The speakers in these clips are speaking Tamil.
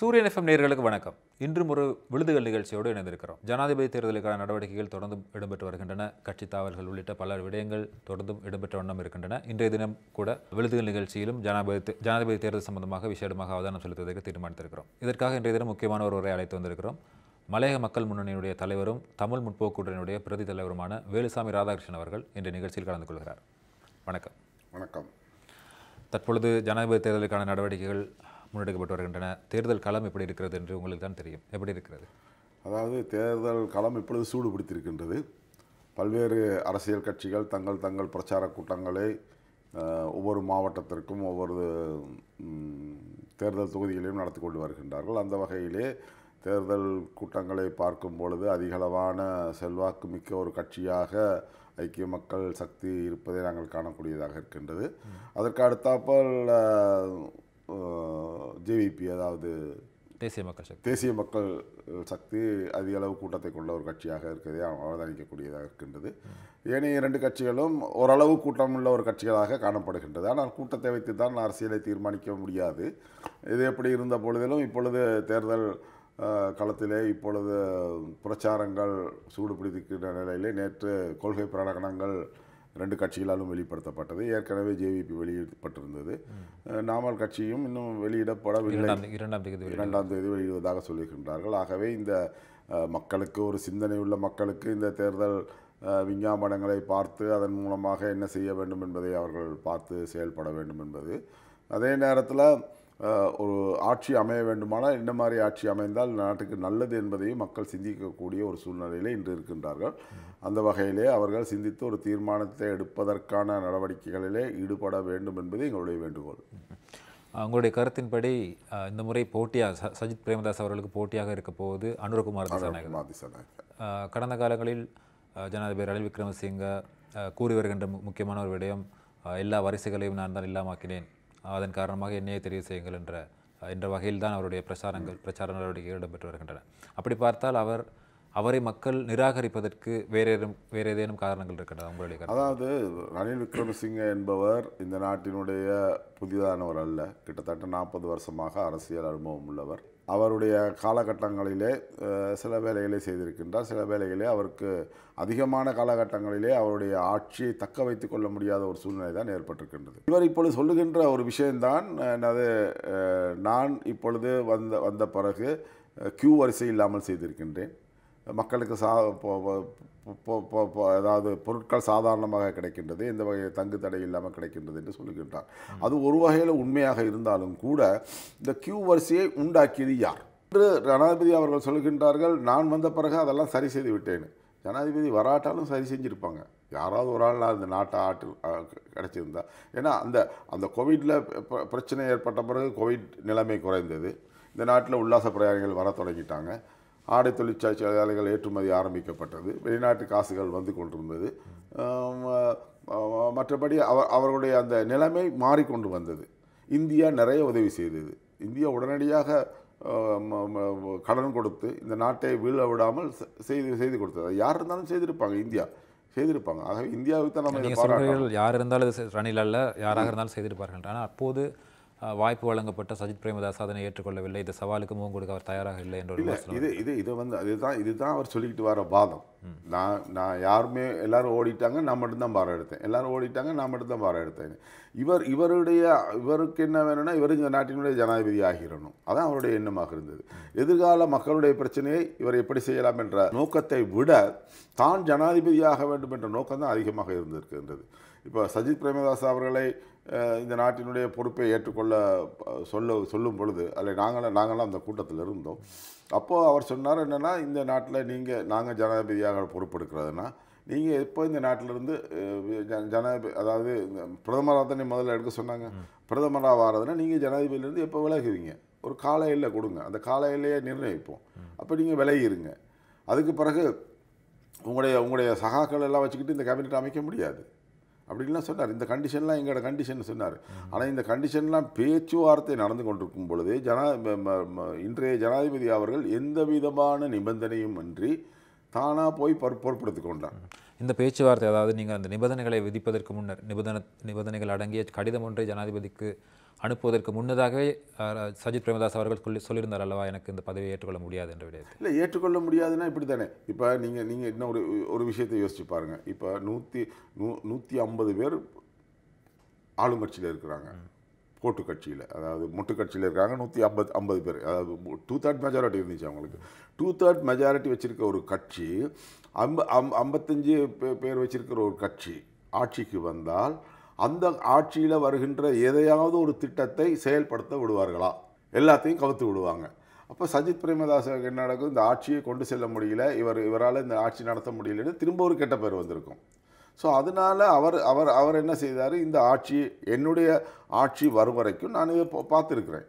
சூரியன் எஃப்எம் நேர்களுக்கு வணக்கம் இன்றும் ஒரு விழுதுகள் நிகழ்ச்சியோடு இணைந்திருக்கிறோம் ஜனாதிபதி தேர்தலுக்கான நடவடிக்கைகள் தொடர்ந்தும் இடம்பெற்று வருகின்றன கட்சி தாவல்கள் உள்ளிட்ட பல விடயங்கள் தொடர்ந்தும் இடம்பெற்ற வண்ணம் இருக்கின்றன இன்றைய தினம் கூட விழுதுகள் நிகழ்ச்சியிலும் ஜனாதிபதி ஜனாதிபதி தேர்தல் சம்பந்தமாக விசேடமாக அவதானம் செலுத்துவதற்கு தீர்மானித்திருக்கிறோம் இதற்காக இன்றைய தினம் முக்கியமான ஒருவரை அழைத்து வந்திருக்கிறோம் மலையக மக்கள் முன்னணியினுடைய தலைவரும் தமிழ் முற்போக்குடனுடைய பிரதி தலைவருமான வேலுசாமி ராதாகிருஷ்ணன் அவர்கள் இன்றைய நிகழ்ச்சியில் கலந்து கொள்கிறார் வணக்கம் வணக்கம் தற்பொழுது ஜனாதிபதி தேர்தலுக்கான நடவடிக்கைகள் முன்னெடுக்கப்பட்டு வருகின்றன தேர்தல் களம் எப்படி இருக்கிறது என்று உங்களுக்கு தான் தெரியும் எப்படி இருக்கிறது அதாவது தேர்தல் களம் இப்பொழுது சூடுபிடித்திருக்கின்றது பல்வேறு அரசியல் கட்சிகள் தங்கள் தங்கள் பிரச்சார கூட்டங்களை ஒவ்வொரு மாவட்டத்திற்கும் ஒவ்வொரு தேர்தல் தொகுதிகளையும் நடத்தி கொண்டு வருகின்றார்கள் அந்த வகையிலே தேர்தல் கூட்டங்களை பார்க்கும் பொழுது அதிகளவான செல்வாக்கு மிக்க ஒரு கட்சியாக ஐக்கிய மக்கள் சக்தி இருப்பதை நாங்கள் காணக்கூடியதாக இருக்கின்றது அதற்கு அடுத்தாப்பல் ஜேவிபி அதாவது தேசிய மக்கள் சக்தி தேசிய மக்கள் சக்தி அதிக அளவு கூட்டத்தை கொண்ட ஒரு கட்சியாக இருக்கிறதே அவதானிக்கக்கூடியதாக இருக்கின்றது ஏனைய இரண்டு கட்சிகளும் ஓரளவு கூட்டம் உள்ள ஒரு கட்சிகளாக காணப்படுகின்றது ஆனால் கூட்டத்தை வைத்து தான் அரசியலை தீர்மானிக்க முடியாது இது எப்படி இருந்த பொழுதிலும் இப்பொழுது தேர்தல் களத்திலே இப்பொழுது பிரச்சாரங்கள் சூடுபிடித்திருக்கின்ற நிலையிலே நேற்று கொள்கை பிரகடனங்கள் ரெண்டு கட்சிகளாலும் வெளிப்படுத்தப்பட்டது ஏற்கனவே ஜேவிபி வெளியிடப்பட்டிருந்தது நாமல் கட்சியும் இன்னும் வெளியிடப்படவில்லை இரண்டாம் தேதி இரண்டாம் தேதி வெளியிடுவதாக சொல்லியிருக்கின்றார்கள் ஆகவே இந்த மக்களுக்கு ஒரு சிந்தனை உள்ள மக்களுக்கு இந்த தேர்தல் விஞ்ஞாபனங்களை பார்த்து அதன் மூலமாக என்ன செய்ய வேண்டும் என்பதை அவர்கள் பார்த்து செயல்பட வேண்டும் என்பது அதே நேரத்தில் ஒரு ஆட்சி அமைய வேண்டுமானால் என்ன மாதிரி ஆட்சி அமைந்தால் நாட்டுக்கு நல்லது என்பதையும் மக்கள் சிந்திக்கக்கூடிய ஒரு சூழ்நிலையில் இன்று இருக்கின்றார்கள் அந்த வகையிலே அவர்கள் சிந்தித்து ஒரு தீர்மானத்தை எடுப்பதற்கான நடவடிக்கைகளிலே ஈடுபட வேண்டும் என்பது எங்களுடைய வேண்டுகோள் உங்களுடைய கருத்தின்படி இந்த முறை போட்டியாக சஜித் பிரேமதாஸ் அவர்களுக்கு போட்டியாக இருக்க போவது அனுரகுமார் கடந்த காலங்களில் ஜனாதிபதி ரணில் விக்ரமசிங்க கூறி வருகின்ற முக்கியமான ஒரு விடயம் எல்லா வரிசைகளையும் நான் தான் இல்லாமாக்கினேன் அதன் காரணமாக என்னையே தெரிவு செய்யுங்கள் என்ற என்ற வகையில் தான் அவருடைய பிரச்சாரங்கள் பிரச்சார நடவடிக்கைகள் இடம்பெற்று வருகின்றன அப்படி பார்த்தால் அவர் அவரை மக்கள் நிராகரிப்பதற்கு வேறு வேறு ஏதேனும் காரணங்கள் இருக்கின்றன உங்களுடைய அதாவது ரணில் விக்ரமசிங்க என்பவர் இந்த நாட்டினுடைய புதிதானவர் அல்ல கிட்டத்தட்ட நாற்பது வருஷமாக அரசியல் அனுபவம் உள்ளவர் அவருடைய காலகட்டங்களிலே சில வேலைகளை செய்திருக்கின்றார் சில வேலைகளே அவருக்கு அதிகமான காலகட்டங்களிலே அவருடைய ஆட்சியை தக்க வைத்து கொள்ள முடியாத ஒரு சூழ்நிலை தான் ஏற்பட்டிருக்கின்றது இவர் இப்பொழுது சொல்லுகின்ற ஒரு விஷயம்தான் அது நான் இப்பொழுது வந்த வந்த பிறகு கியூ வரிசை இல்லாமல் செய்திருக்கின்றேன் மக்களுக்கு சா அதாவது பொருட்கள் சாதாரணமாக கிடைக்கின்றது எந்த வகை தங்கு தடை இல்லாமல் கிடைக்கின்றது என்று சொல்லுகின்றார் அது ஒரு வகையில் உண்மையாக இருந்தாலும் கூட இந்த கியூ வரிசையை உண்டாக்கியது யார் என்று ஜனாதிபதி அவர்கள் சொல்கின்றார்கள் நான் வந்த பிறகு அதெல்லாம் சரி செய்து விட்டேன் ஜனாதிபதி வராட்டாலும் சரி செஞ்சுருப்பாங்க யாராவது ஒரு ஆள் அந்த நாட்டை ஆற்றில் கிடச்சிருந்தா ஏன்னா அந்த அந்த கோவிடில் பிரச்சனை ஏற்பட்ட பிறகு கோவிட் நிலைமை குறைந்தது இந்த நாட்டில் உல்லாச பிரயாணிகள் வர தொடங்கிட்டாங்க ஆடை தொழிற்சாலைகள் ஏற்றுமதி ஆரம்பிக்கப்பட்டது வெளிநாட்டு காசுகள் வந்து கொண்டிருந்தது மற்றபடி அவர் அவர்களுடைய அந்த நிலைமை மாறிக்கொண்டு வந்தது இந்தியா நிறைய உதவி செய்தது இந்தியா உடனடியாக கடன் கொடுத்து இந்த நாட்டை வீழ விடாமல் செய்து செய்து கொடுத்தது யார் இருந்தாலும் செய்திருப்பாங்க இந்தியா செய்திருப்பாங்க ஆகவே இந்தியாவுக்கு தான் நம்ம யார் இருந்தாலும் ரணில் அல்ல யாராக இருந்தாலும் செய்திருப்பார்கள் ஆனால் அப்போது வாய்ப்பு வழங்கப்பட்ட சஜித் பிரேமதாஸ் அதனை ஏற்றுக்கொள்ளவில்லை இந்த சவாலுக்கு முகம் கொடுக்க அவர் தயாராக இல்லை என்ற ஒரு இது இது இதை வந்து அதுதான் இதுதான் அவர் சொல்லிக்கிட்டு வர வாதம் நான் நான் யாருமே எல்லாரும் ஓடிட்டாங்க நான் மட்டும்தான் பாரம் எடுத்தேன் எல்லாரும் ஓடிட்டாங்க நான் மட்டும்தான் பாரம் எடுத்தேன் இவர் இவருடைய இவருக்கு என்ன வேணும்னா இவர் இந்த நாட்டினுடைய ஜனாதிபதி ஆகிடணும் அதான் அவருடைய எண்ணமாக இருந்தது எதிர்கால மக்களுடைய பிரச்சனையை இவர் எப்படி செய்யலாம் என்ற நோக்கத்தை விட தான் ஜனாதிபதியாக வேண்டும் என்ற நோக்கம் தான் அதிகமாக இருந்திருக்கின்றது இப்போ சஜித் பிரேமதாஸ் அவர்களை இந்த நாட்டினுடைய பொறுப்பை ஏற்றுக்கொள்ள சொல்ல சொல்லும் பொழுது அதில் நாங்களாம் நாங்களாம் அந்த கூட்டத்தில் இருந்தோம் அப்போது அவர் சொன்னார் என்னென்னா இந்த நாட்டில் நீங்கள் நாங்கள் ஜனாதிபதியாக பொறுப்பெடுக்கிறதுனா நீங்கள் எப்போ இந்த நாட்டிலிருந்து ஜனாதிபதி அதாவது பிரதமராக தானே முதல்ல எடுக்க சொன்னாங்க பிரதமராக வாரதுன்னா நீங்கள் ஜனாதிபதியிலேருந்து எப்போ விலகுவீங்க ஒரு கால எல்லை கொடுங்க அந்த கால எல்லையை நிர்ணயிப்போம் அப்போ நீங்கள் விலகிருங்க அதுக்கு பிறகு உங்களுடைய உங்களுடைய சகாக்கள் எல்லாம் வச்சுக்கிட்டு இந்த கேபினெட் அமைக்க முடியாது அப்படின்லாம் சொன்னார் இந்த கண்டிஷன்லாம் எங்களோட கண்டிஷன் சொன்னார் ஆனால் இந்த கண்டிஷன்லாம் பேச்சுவார்த்தை நடந்து கொண்டிருக்கும் பொழுது ஜனா இன்றைய ஜனாதிபதி அவர்கள் எந்த விதமான நிபந்தனையும் இன்றி தானாக போய் பொறுப்படுத்தி கொண்டார் இந்த பேச்சுவார்த்தை அதாவது நீங்கள் அந்த நிபந்தனைகளை விதிப்பதற்கு முன்னர் நிபந்தன நிபந்தனைகள் அடங்கிய கடிதம் ஒன்றை ஜனாதிபதிக்கு அனுப்புவதற்கு முன்னதாகவே சஜித் பிரேமதாஸ் அவர்கள் சொல்லி சொல்லியிருந்தார் அல்லவா எனக்கு இந்த பதவியை ஏற்றுக்கொள்ள முடியாது என்ற விடயத்தில் இல்லை ஏற்றுக்கொள்ள முடியாதுன்னா இப்படி தானே இப்போ நீங்கள் நீங்கள் இன்னும் ஒரு ஒரு விஷயத்தை யோசிச்சு பாருங்கள் இப்போ நூற்றி நூ நூற்றி ஐம்பது பேர் ஆளுங்கட்சியில் இருக்கிறாங்க கோட்டு கட்சியில் அதாவது முட்டு கட்சியில் இருக்காங்க நூற்றி ஐம்பது ஐம்பது பேர் அதாவது டூ தேர்ட் மெஜாரிட்டி இருந்துச்சு அவங்களுக்கு டூ தேர்ட் மெஜாரிட்டி வச்சுருக்க ஒரு கட்சி ஐம்ப ஐம்பத்தஞ்சு பேர் வச்சுருக்கிற ஒரு கட்சி ஆட்சிக்கு வந்தால் அந்த ஆட்சியில் வருகின்ற எதையாவது ஒரு திட்டத்தை செயல்படுத்த விடுவார்களா எல்லாத்தையும் கவுத்து விடுவாங்க அப்போ சஜித் பிரேமதாசனுக்கு என்ன நடக்கும் இந்த ஆட்சியை கொண்டு செல்ல முடியல இவர் இவரால் இந்த ஆட்சி நடத்த முடியலன்னு திரும்ப ஒரு கெட்ட பேர் வந்திருக்கும் ஸோ அதனால் அவர் அவர் அவர் என்ன செய்தார் இந்த ஆட்சி என்னுடைய ஆட்சி வரும் வரைக்கும் நான் இதை பார்த்துருக்குறேன்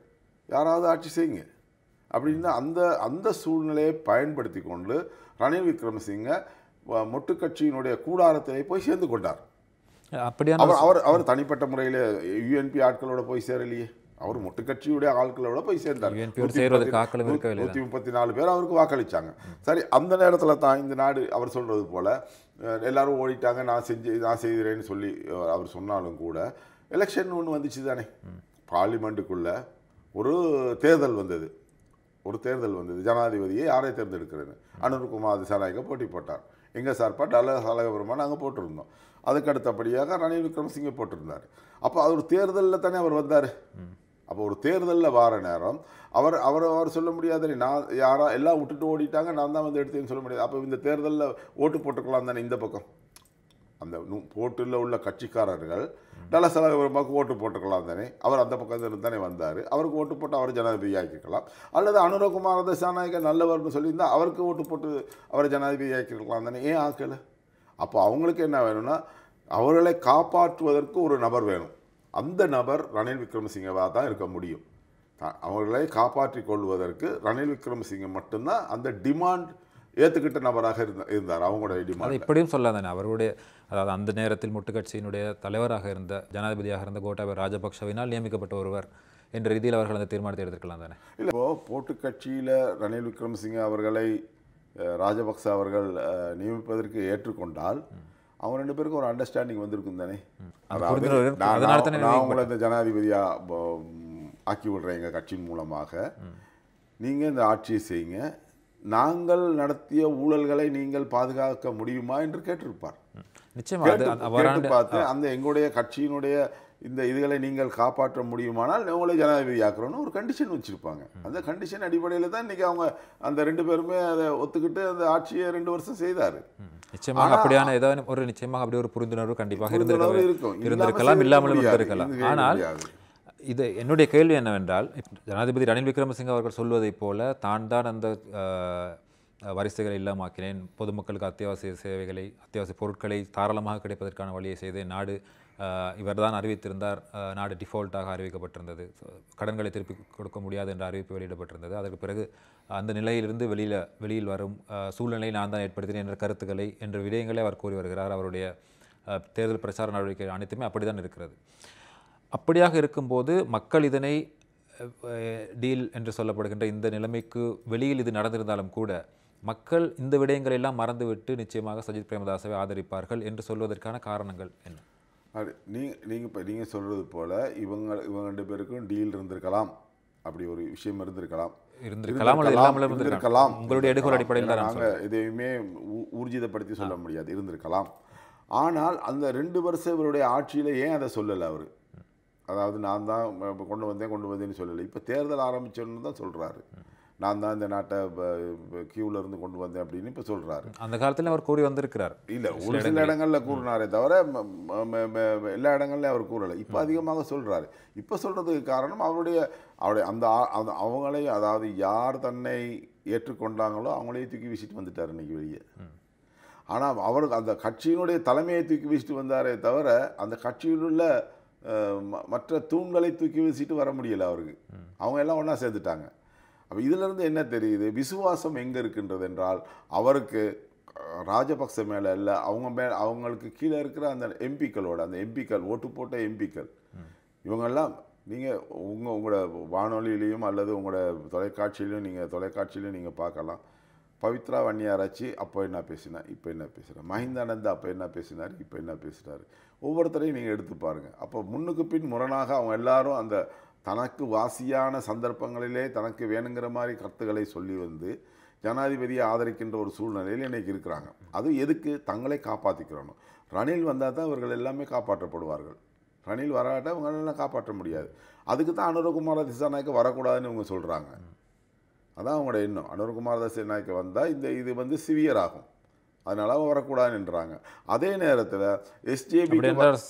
யாராவது ஆட்சி செய்யுங்க அப்படின்னு அந்த அந்த சூழ்நிலையை பயன்படுத்தி கொண்டு ரணில் மொட்டு மொட்டுக்கட்சியினுடைய கூடாரத்திலே போய் சேர்ந்து கொண்டார் அப்படியான அவர் அவர் தனிப்பட்ட முறையில் யூஎன்பி ஆட்களோட போய் சேரலையே அவர் முட்டு கட்சியுடைய ஆட்களோட போய் சேர்ந்தார் நூற்றி முப்பத்தி நாலு பேர் அவருக்கு வாக்களித்தாங்க சரி அந்த நேரத்தில் தான் இந்த நாடு அவர் சொல்கிறது போல் எல்லாரும் ஓடிட்டாங்க நான் செஞ்சு நான் செய்கிறேன்னு சொல்லி அவர் சொன்னாலும் கூட எலெக்ஷன் ஒன்று வந்துச்சு தானே பார்லிமெண்ட்டுக்குள்ளே ஒரு தேர்தல் வந்தது ஒரு தேர்தல் வந்தது ஜனாதிபதியை யாரை தேர்ந்தெடுக்கிறேன்னு அனுர்குமார் திசாநாயக்க போட்டி போட்டார் எங்கள் சார்பாக டாலர் சாலகபுரமாக நாங்கள் போட்டிருந்தோம் அதுக்கு அடுத்தபடியாக ரணில் விக்ரமசிங்கே போட்டிருந்தார் அப்போ அவர் தேர்தலில் தானே அவர் வந்தார் அப்போ ஒரு தேர்தலில் வார நேரம் அவர் அவர் அவர் சொல்ல முடியாது நான் யாராக எல்லாம் விட்டுட்டு ஓடிட்டாங்க நான் தான் வந்து எடுத்தேன்னு சொல்ல முடியாது அப்போ இந்த தேர்தலில் ஓட்டு போட்டுக்கலாம் தானே இந்த பக்கம் அந்த போட்டில் உள்ள கட்சிக்காரர்கள் நல்ல செலவுக்கு ஓட்டு போட்டுக்கலாம் தானே அவர் அந்த பக்கத்தில் தானே வந்தார் அவருக்கு ஓட்டு போட்டு அவர் ஜனாதிபதி ஆக்கியிருக்கலாம் அல்லது அனுரகுமார தசாநாயகர் நல்லவர்னு சொல்லியிருந்தால் அவருக்கு ஓட்டு போட்டு அவர் ஜனாதிபதி ஆக்கியிருக்கலாம் தானே ஏன் ஆக்கலை அப்போ அவங்களுக்கு என்ன வேணும்னா அவர்களை காப்பாற்றுவதற்கு ஒரு நபர் வேணும் அந்த நபர் ரணில் விக்ரமசிங்கவாக தான் இருக்க முடியும் அவர்களை காப்பாற்றி கொள்வதற்கு ரணில் விக்ரமசிங்க மட்டும்தான் அந்த டிமாண்ட் ஏற்றுக்கிட்ட நபராக இருந்த இருந்தார் அவங்களோட டிமாண்ட் இப்படியும் சொல்லாதானே அவருடைய அதாவது அந்த நேரத்தில் முட்டுக்கட்சியினுடைய தலைவராக இருந்த ஜனாதிபதியாக இருந்த கோட்டாபய ராஜபக்சவினால் நியமிக்கப்பட்ட ஒருவர் என்ற ரீதியில் அவர்கள் அந்த தீர்மானத்தை எடுத்துக்கலாம் தானே இல்லை இப்போது போட்டு கட்சியில் ரணில் விக்ரமசிங்கே அவர்களை ராஜபக்ச அவர்கள் நியமிப்பதற்கு ஏற்றுக்கொண்டால் அவங்க ரெண்டு பேருக்கும் ஒரு அண்டர்ஸ்டாண்டிங் வந்திருக்கும் தானே நான் உங்களை இந்த ஜனாதிபதியாக ஆக்கி விடுறேன் எங்கள் கட்சியின் மூலமாக நீங்கள் இந்த ஆட்சியை செய்யுங்க நாங்கள் நடத்திய ஊழல்களை நீங்கள் பாதுகாக்க முடியுமா என்று கேட்டிருப்பார் அந்த எங்களுடைய கட்சியினுடைய இந்த இதுகளை நீங்கள் காப்பாற்ற முடியுமானால் உங்களை ஜனாதிபதி ஆக்குறோன்னு ஒரு கண்டிஷன் வச்சுருப்பாங்க அந்த கண்டிஷன் அடிப்படையில் தான் இன்னைக்கு அவங்க அந்த ரெண்டு பேருமே அதை ஒத்துக்கிட்டு அந்த ஆட்சியை ரெண்டு வருஷம் செய்தார் நிச்சயமாக அப்படியான ஏதாவது ஒரு நிச்சயமாக அப்படி ஒரு புரிந்துணர்வு கண்டிப்பாக இருந்திருக்கலாம் இருந்திருக்கலாம் இல்லாமலும் இருந்திருக்கலாம் ஆனால் இது என்னுடைய கேள்வி என்னவென்றால் ஜனாதிபதி ரணில் விக்ரமசிங்க அவர்கள் சொல்வதைப் போல தான் தான் அந்த வரிசைகளை இல்லாமாக்கினேன் பொதுமக்களுக்கு அத்தியாவசிய சேவைகளை அத்தியாவசிய பொருட்களை தாராளமாக கிடைப்பதற்கான வழியை செய்து நாடு இவர் தான் அறிவித்திருந்தார் நாடு டிஃபால்ட்டாக அறிவிக்கப்பட்டிருந்தது கடன்களை திருப்பி கொடுக்க முடியாது என்ற அறிவிப்பு வெளியிடப்பட்டிருந்தது அதற்கு பிறகு அந்த நிலையிலிருந்து வெளியில் வெளியில் வரும் சூழ்நிலையை நான் தான் ஏற்படுத்தினேன் என்ற கருத்துக்களை என்ற விடயங்களை அவர் கூறி வருகிறார் அவருடைய தேர்தல் பிரச்சார நடவடிக்கை அனைத்துமே அப்படி தான் இருக்கிறது அப்படியாக இருக்கும்போது மக்கள் இதனை டீல் என்று சொல்லப்படுகின்ற இந்த நிலைமைக்கு வெளியில் இது நடந்திருந்தாலும் கூட மக்கள் இந்த விடயங்களை எல்லாம் மறந்துவிட்டு நிச்சயமாக சஜித் பிரேமதாசவை ஆதரிப்பார்கள் என்று சொல்வதற்கான காரணங்கள் என்ன நீ நீங்கள் இப்போ நீங்கள் சொல்கிறது போல் இவங்க இவங்க ரெண்டு பேருக்கும் டீல் இருந்திருக்கலாம் அப்படி ஒரு விஷயம் இருந்திருக்கலாம் இருந்திருக்கலாம் இருந்திருக்கலாம் உங்களுடைய எடுகோல் அடிப்படையில் நாங்கள் எதையுமே ஊர்ஜிதப்படுத்தி சொல்ல முடியாது இருந்திருக்கலாம் ஆனால் அந்த ரெண்டு வருஷம் இவருடைய ஆட்சியில் ஏன் அதை சொல்லலை அவர் அதாவது நான் தான் இப்போ கொண்டு வந்தேன் கொண்டு வந்தேன்னு சொல்லலை இப்போ தேர்தல் ஆரம்பிச்சோன்னு தான் சொல்கிறாரு நான் தான் இந்த நாட்டை கியூவில் இருந்து கொண்டு வந்தேன் அப்படின்னு இப்போ சொல்கிறாரு அந்த காலத்தில் அவர் கூறி வந்திருக்கிறார் இல்லை ஒரு சில இடங்களில் கூறினாரே தவிர எல்லா இடங்கள்லையும் அவர் கூறலை இப்போ அதிகமாக சொல்கிறாரு இப்போ சொல்கிறதுக்கு காரணம் அவருடைய அவருடைய அந்த அவங்களே அதாவது யார் தன்னை ஏற்றுக்கொண்டாங்களோ அவங்களே தூக்கி வீசிட்டு வந்துட்டார் இன்றைக்கி வெளியே ஆனால் அவருக்கு அந்த கட்சியினுடைய தலைமையை தூக்கி வீசிட்டு வந்தாரே தவிர அந்த கட்சியில் உள்ள மற்ற தூண்களை தூக்கி வீசிட்டு வர முடியலை அவருக்கு அவங்க எல்லாம் ஒன்றா சேர்த்துட்டாங்க அப்போ இதிலிருந்து என்ன தெரியுது விசுவாசம் எங்கே இருக்கின்றது என்றால் அவருக்கு ராஜபக்ச மேலே இல்லை அவங்க மே அவங்களுக்கு கீழே இருக்கிற அந்த எம்பிக்களோட அந்த எம்பிக்கள் ஓட்டு போட்ட எம்பிக்கள் இவங்கெல்லாம் நீங்கள் உங்கள் உங்களோட வானொலியிலையும் அல்லது உங்களோட தொலைக்காட்சியிலையும் நீங்கள் தொலைக்காட்சியிலையும் நீங்கள் பார்க்கலாம் பவித்ரா வன்னியாராச்சி அப்போ என்ன பேசினார் இப்போ என்ன பேசுகிறார் மஹிந்தானந்த் அப்போ என்ன பேசினார் இப்போ என்ன பேசுகிறாரு ஒவ்வொருத்தரையும் நீங்கள் எடுத்து பாருங்கள் அப்போ முன்னுக்கு பின் முரணாக அவங்க எல்லாரும் அந்த தனக்கு வாசியான சந்தர்ப்பங்களிலே தனக்கு வேணுங்கிற மாதிரி கருத்துக்களை சொல்லி வந்து ஜனாதிபதியை ஆதரிக்கின்ற ஒரு சூழ்நிலையில் இன்றைக்கி இருக்கிறாங்க அது எதுக்கு தங்களை காப்பாற்றிக்கிறணும் ரணில் வந்தால் தான் இவர்கள் எல்லாமே காப்பாற்றப்படுவார்கள் ரணில் வராட்ட அவங்களெல்லாம் காப்பாற்ற முடியாது அதுக்கு தான் அனுரகுமார திசாநாயக்கு வரக்கூடாதுன்னு இவங்க சொல்கிறாங்க அதான் அவங்களோட எண்ணம் அனுர்குமார் தாஸ் நாய்க்கு வந்தால் இந்த இது வந்து சிவியர் ஆகும் அதனால வரக்கூடாதுன்றாங்க அதே நேரத்தில் எஸ்ஜேபி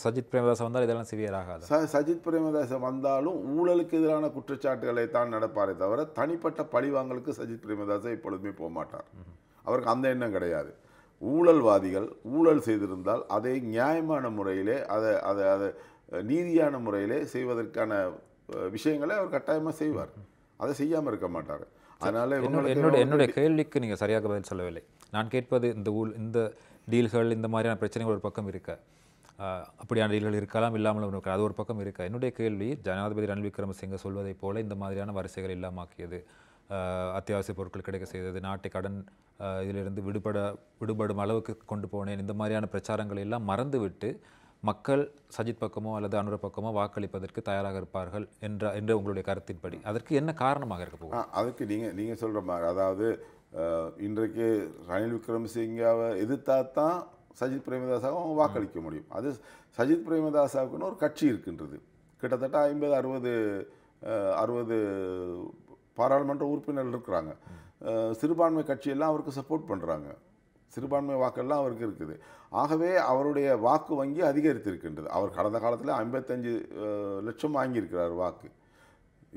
சஜித் பிரேமதாசம் வந்தால் இதெல்லாம் சிவியர் ஆகாது சஜித் பிரேமதாசன் வந்தாலும் ஊழலுக்கு எதிரான குற்றச்சாட்டுகளை தான் நடப்பாரே தவிர தனிப்பட்ட பழிவாங்கலுக்கு சஜித் பிரேமதாசை எப்பொழுதுமே போக மாட்டார் அவருக்கு அந்த எண்ணம் கிடையாது ஊழல்வாதிகள் ஊழல் செய்திருந்தால் அதை நியாயமான முறையிலே அதை அதை அதை நீதியான முறையிலே செய்வதற்கான விஷயங்களை அவர் கட்டாயமாக செய்வார் அதை செய்யாமல் இருக்க மாட்டார் அதனால் என்னோட என்னுடைய கேள்விக்கு நீங்கள் சரியாக பதில் சொல்லவில்லை நான் கேட்பது இந்த ஊழ் இந்த டீல்கள் இந்த மாதிரியான பிரச்சனைகள் ஒரு பக்கம் இருக்க அப்படியான டீல்கள் இருக்கலாம் இல்லாமல் இருக்கலாம் அது ஒரு பக்கம் இருக்க என்னுடைய கேள்வி ஜனாதிபதி ரணில் விக்ரமசிங்க சொல்வதைப் போல இந்த மாதிரியான வரிசைகள் இல்லாமாக்கியது அத்தியாவசிய பொருட்கள் கிடைக்க செய்தது நாட்டை கடன் இதிலிருந்து விடுபட விடுபடும் அளவுக்கு கொண்டு போனேன் இந்த மாதிரியான பிரச்சாரங்களை எல்லாம் மறந்துவிட்டு மக்கள் சஜித் பக்கமோ அல்லது அனுர பக்கமோ வாக்களிப்பதற்கு தயாராக இருப்பார்கள் என்ற என்ற உங்களுடைய கருத்தின்படி அதற்கு என்ன காரணமாக இருக்க போகும் அதுக்கு நீங்கள் நீங்கள் சொல்கிற மாதிரி அதாவது இன்றைக்கு ரணில் விக்ரமசிங்காவை எதிர்த்தா தான் சஜித் பிரேமதாசாவை அவங்க வாக்களிக்க முடியும் அது சஜித் பிரேமதாசாவுக்குன்னு ஒரு கட்சி இருக்கின்றது கிட்டத்தட்ட ஐம்பது அறுபது அறுபது பாராளுமன்ற உறுப்பினர்கள் இருக்கிறாங்க சிறுபான்மை கட்சியெல்லாம் அவருக்கு சப்போர்ட் பண்ணுறாங்க சிறுபான்மை வாக்கெல்லாம் அவருக்கு இருக்குது ஆகவே அவருடைய வாக்கு வங்கி அதிகரித்திருக்கின்றது அவர் கடந்த காலத்தில் ஐம்பத்தஞ்சு லட்சம் வாங்கியிருக்கிறார் வாக்கு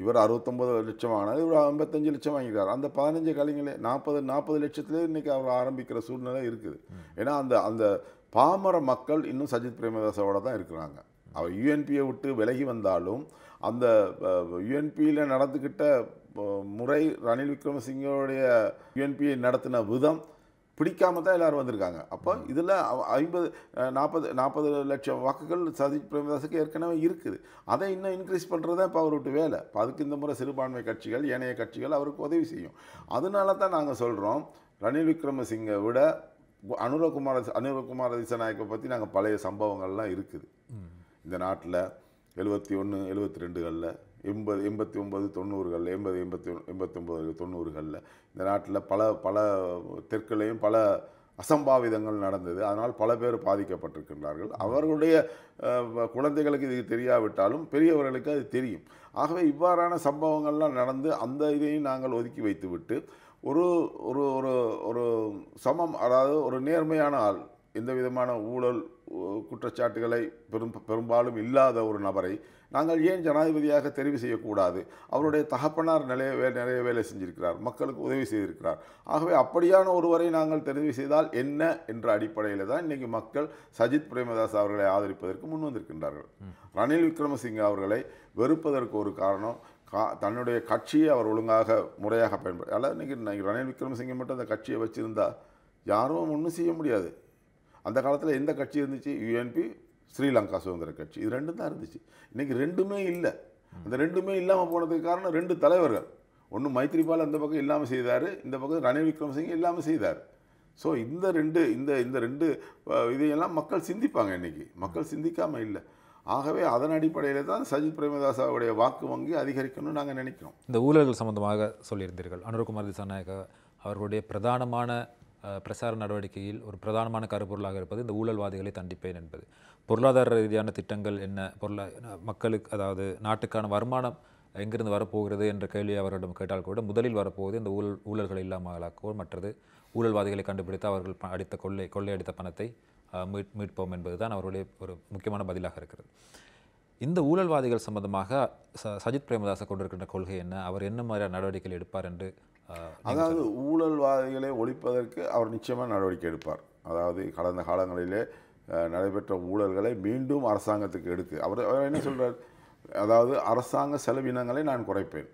இவர் அறுபத்தொம்பது லட்சம் வாங்கினார் இவர் ஐம்பத்தஞ்சு லட்சம் வாங்கிக்கிறார் அந்த பதினஞ்சு கலைஞர்களே நாற்பது நாற்பது லட்சத்துலேயே இன்றைக்கி அவர் ஆரம்பிக்கிற சூழ்நிலை இருக்குது ஏன்னா அந்த அந்த பாமர மக்கள் இன்னும் சஜித் பிரேமதாசோட தான் இருக்கிறாங்க அவர் யூஎன்பியை விட்டு விலகி வந்தாலும் அந்த யூஎன்பியில் நடந்துக்கிட்ட முறை ரணில் விக்ரமசிங்கோடைய யூஎன்பியை நடத்தின விதம் பிடிக்காம தான் எல்லோரும் வந்திருக்காங்க அப்போ இதில் ஐம்பது நாற்பது நாற்பது லட்சம் வாக்குகள் சதி பிரேமதாசுக்கு ஏற்கனவே இருக்குது அதை இன்னும் இன்க்ரீஸ் பண்ணுறது தான் இப்போ அவர்கிட்ட வேலை இப்போ அதுக்கு இந்த முறை சிறுபான்மை கட்சிகள் ஏனைய கட்சிகள் அவருக்கு உதவி செய்யும் அதனால தான் நாங்கள் சொல்கிறோம் ரணில் விக்ரமசிங்கை விட அனுரகுமார அனுரகுமார திசநாயக்கை பற்றி நாங்கள் பழைய சம்பவங்கள்லாம் இருக்குது இந்த நாட்டில் எழுபத்தி ஒன்று எழுபத்தி ரெண்டுகளில் எண்பது எண்பத்தி ஒம்பது தொண்ணூறுகளில் எண்பது எண்பத்தி எண்பத்தொம்பது தொண்ணூறுகளில் இந்த நாட்டில் பல பல தெற்குலையும் பல அசம்பாவிதங்கள் நடந்தது அதனால் பல பேர் பாதிக்கப்பட்டிருக்கின்றார்கள் அவர்களுடைய குழந்தைகளுக்கு இது தெரியாவிட்டாலும் பெரியவர்களுக்கு அது தெரியும் ஆகவே இவ்வாறான சம்பவங்கள்லாம் நடந்து அந்த இதையும் நாங்கள் ஒதுக்கி வைத்துவிட்டு ஒரு ஒரு ஒரு ஒரு சமம் அதாவது ஒரு நேர்மையான ஆள் எந்த விதமான ஊழல் குற்றச்சாட்டுகளை பெரும் பெரும்பாலும் இல்லாத ஒரு நபரை நாங்கள் ஏன் ஜனாதிபதியாக தெரிவு செய்யக்கூடாது அவருடைய தகப்பனார் நிலைய நிறைய வேலை செஞ்சிருக்கிறார் மக்களுக்கு உதவி செய்திருக்கிறார் ஆகவே அப்படியான ஒருவரை நாங்கள் தெரிவு செய்தால் என்ன என்ற அடிப்படையில் தான் இன்றைக்கி மக்கள் சஜித் பிரேமதாஸ் அவர்களை ஆதரிப்பதற்கு முன் வந்திருக்கின்றார்கள் ரணில் விக்ரமசிங்க அவர்களை வெறுப்பதற்கு ஒரு காரணம் கா தன்னுடைய கட்சியை அவர் ஒழுங்காக முறையாக பயன்படுத்த அல்ல இன்றைக்கி ரணில் விக்ரமசிங்க மட்டும் அந்த கட்சியை வச்சுருந்தா யாரும் ஒன்றும் செய்ய முடியாது அந்த காலத்தில் எந்த கட்சி இருந்துச்சு யூஎன்பி ஸ்ரீலங்கா சுதந்திர கட்சி இது ரெண்டும் தான் இருந்துச்சு இன்றைக்கி ரெண்டுமே இல்லை அந்த ரெண்டுமே இல்லாமல் போனதுக்கு காரணம் ரெண்டு தலைவர்கள் ஒன்று மைத்ரிபால் அந்த பக்கம் இல்லாமல் செய்தார் இந்த பக்கம் ரணில் விக்ரமசிங் இல்லாமல் செய்தார் ஸோ இந்த ரெண்டு இந்த இந்த ரெண்டு இதையெல்லாம் மக்கள் சிந்திப்பாங்க இன்றைக்கி மக்கள் சிந்திக்காமல் இல்லை ஆகவே அதன் அடிப்படையில் தான் சஜித் பிரேமதாசாவுடைய வாக்கு வங்கி அதிகரிக்கணும்னு நாங்கள் நினைக்கிறோம் இந்த ஊழல்கள் சம்மந்தமாக சொல்லியிருந்தீர்கள் அனுரகுமார் திசாநாயக அவர்களுடைய பிரதானமான பிரசார நடவடிக்கையில் ஒரு பிரதானமான கருப்பொருளாக இருப்பது இந்த ஊழல்வாதிகளை தண்டிப்பேன் என்பது பொருளாதார ரீதியான திட்டங்கள் என்ன பொருளா மக்களுக்கு அதாவது நாட்டுக்கான வருமானம் எங்கிருந்து வரப்போகிறது என்ற கேள்வியை அவர்களிடம் கேட்டால் கூட முதலில் வரப்போகுது இந்த ஊழல் ஊழல்களை இல்லாமலாக்கோ மற்றது ஊழல்வாதிகளை கண்டுபிடித்து அவர்கள் அடித்த கொள்ளை கொள்ளையடித்த பணத்தை மீட் மீட்போம் என்பது தான் அவருடைய ஒரு முக்கியமான பதிலாக இருக்கிறது இந்த ஊழல்வாதிகள் சம்பந்தமாக ச சஜித் பிரேமதாஸை கொண்டிருக்கின்ற கொள்கை என்ன அவர் என்ன மாதிரியான நடவடிக்கைகள் எடுப்பார் என்று அதாவது ஊழல்வாதிகளை ஒழிப்பதற்கு அவர் நிச்சயமாக நடவடிக்கை எடுப்பார் அதாவது கடந்த காலங்களிலே நடைபெற்ற ஊழல்களை மீண்டும் அரசாங்கத்துக்கு எடுத்து அவர் அவர் என்ன சொல்கிறார் அதாவது அரசாங்க செலவினங்களை நான் குறைப்பேன்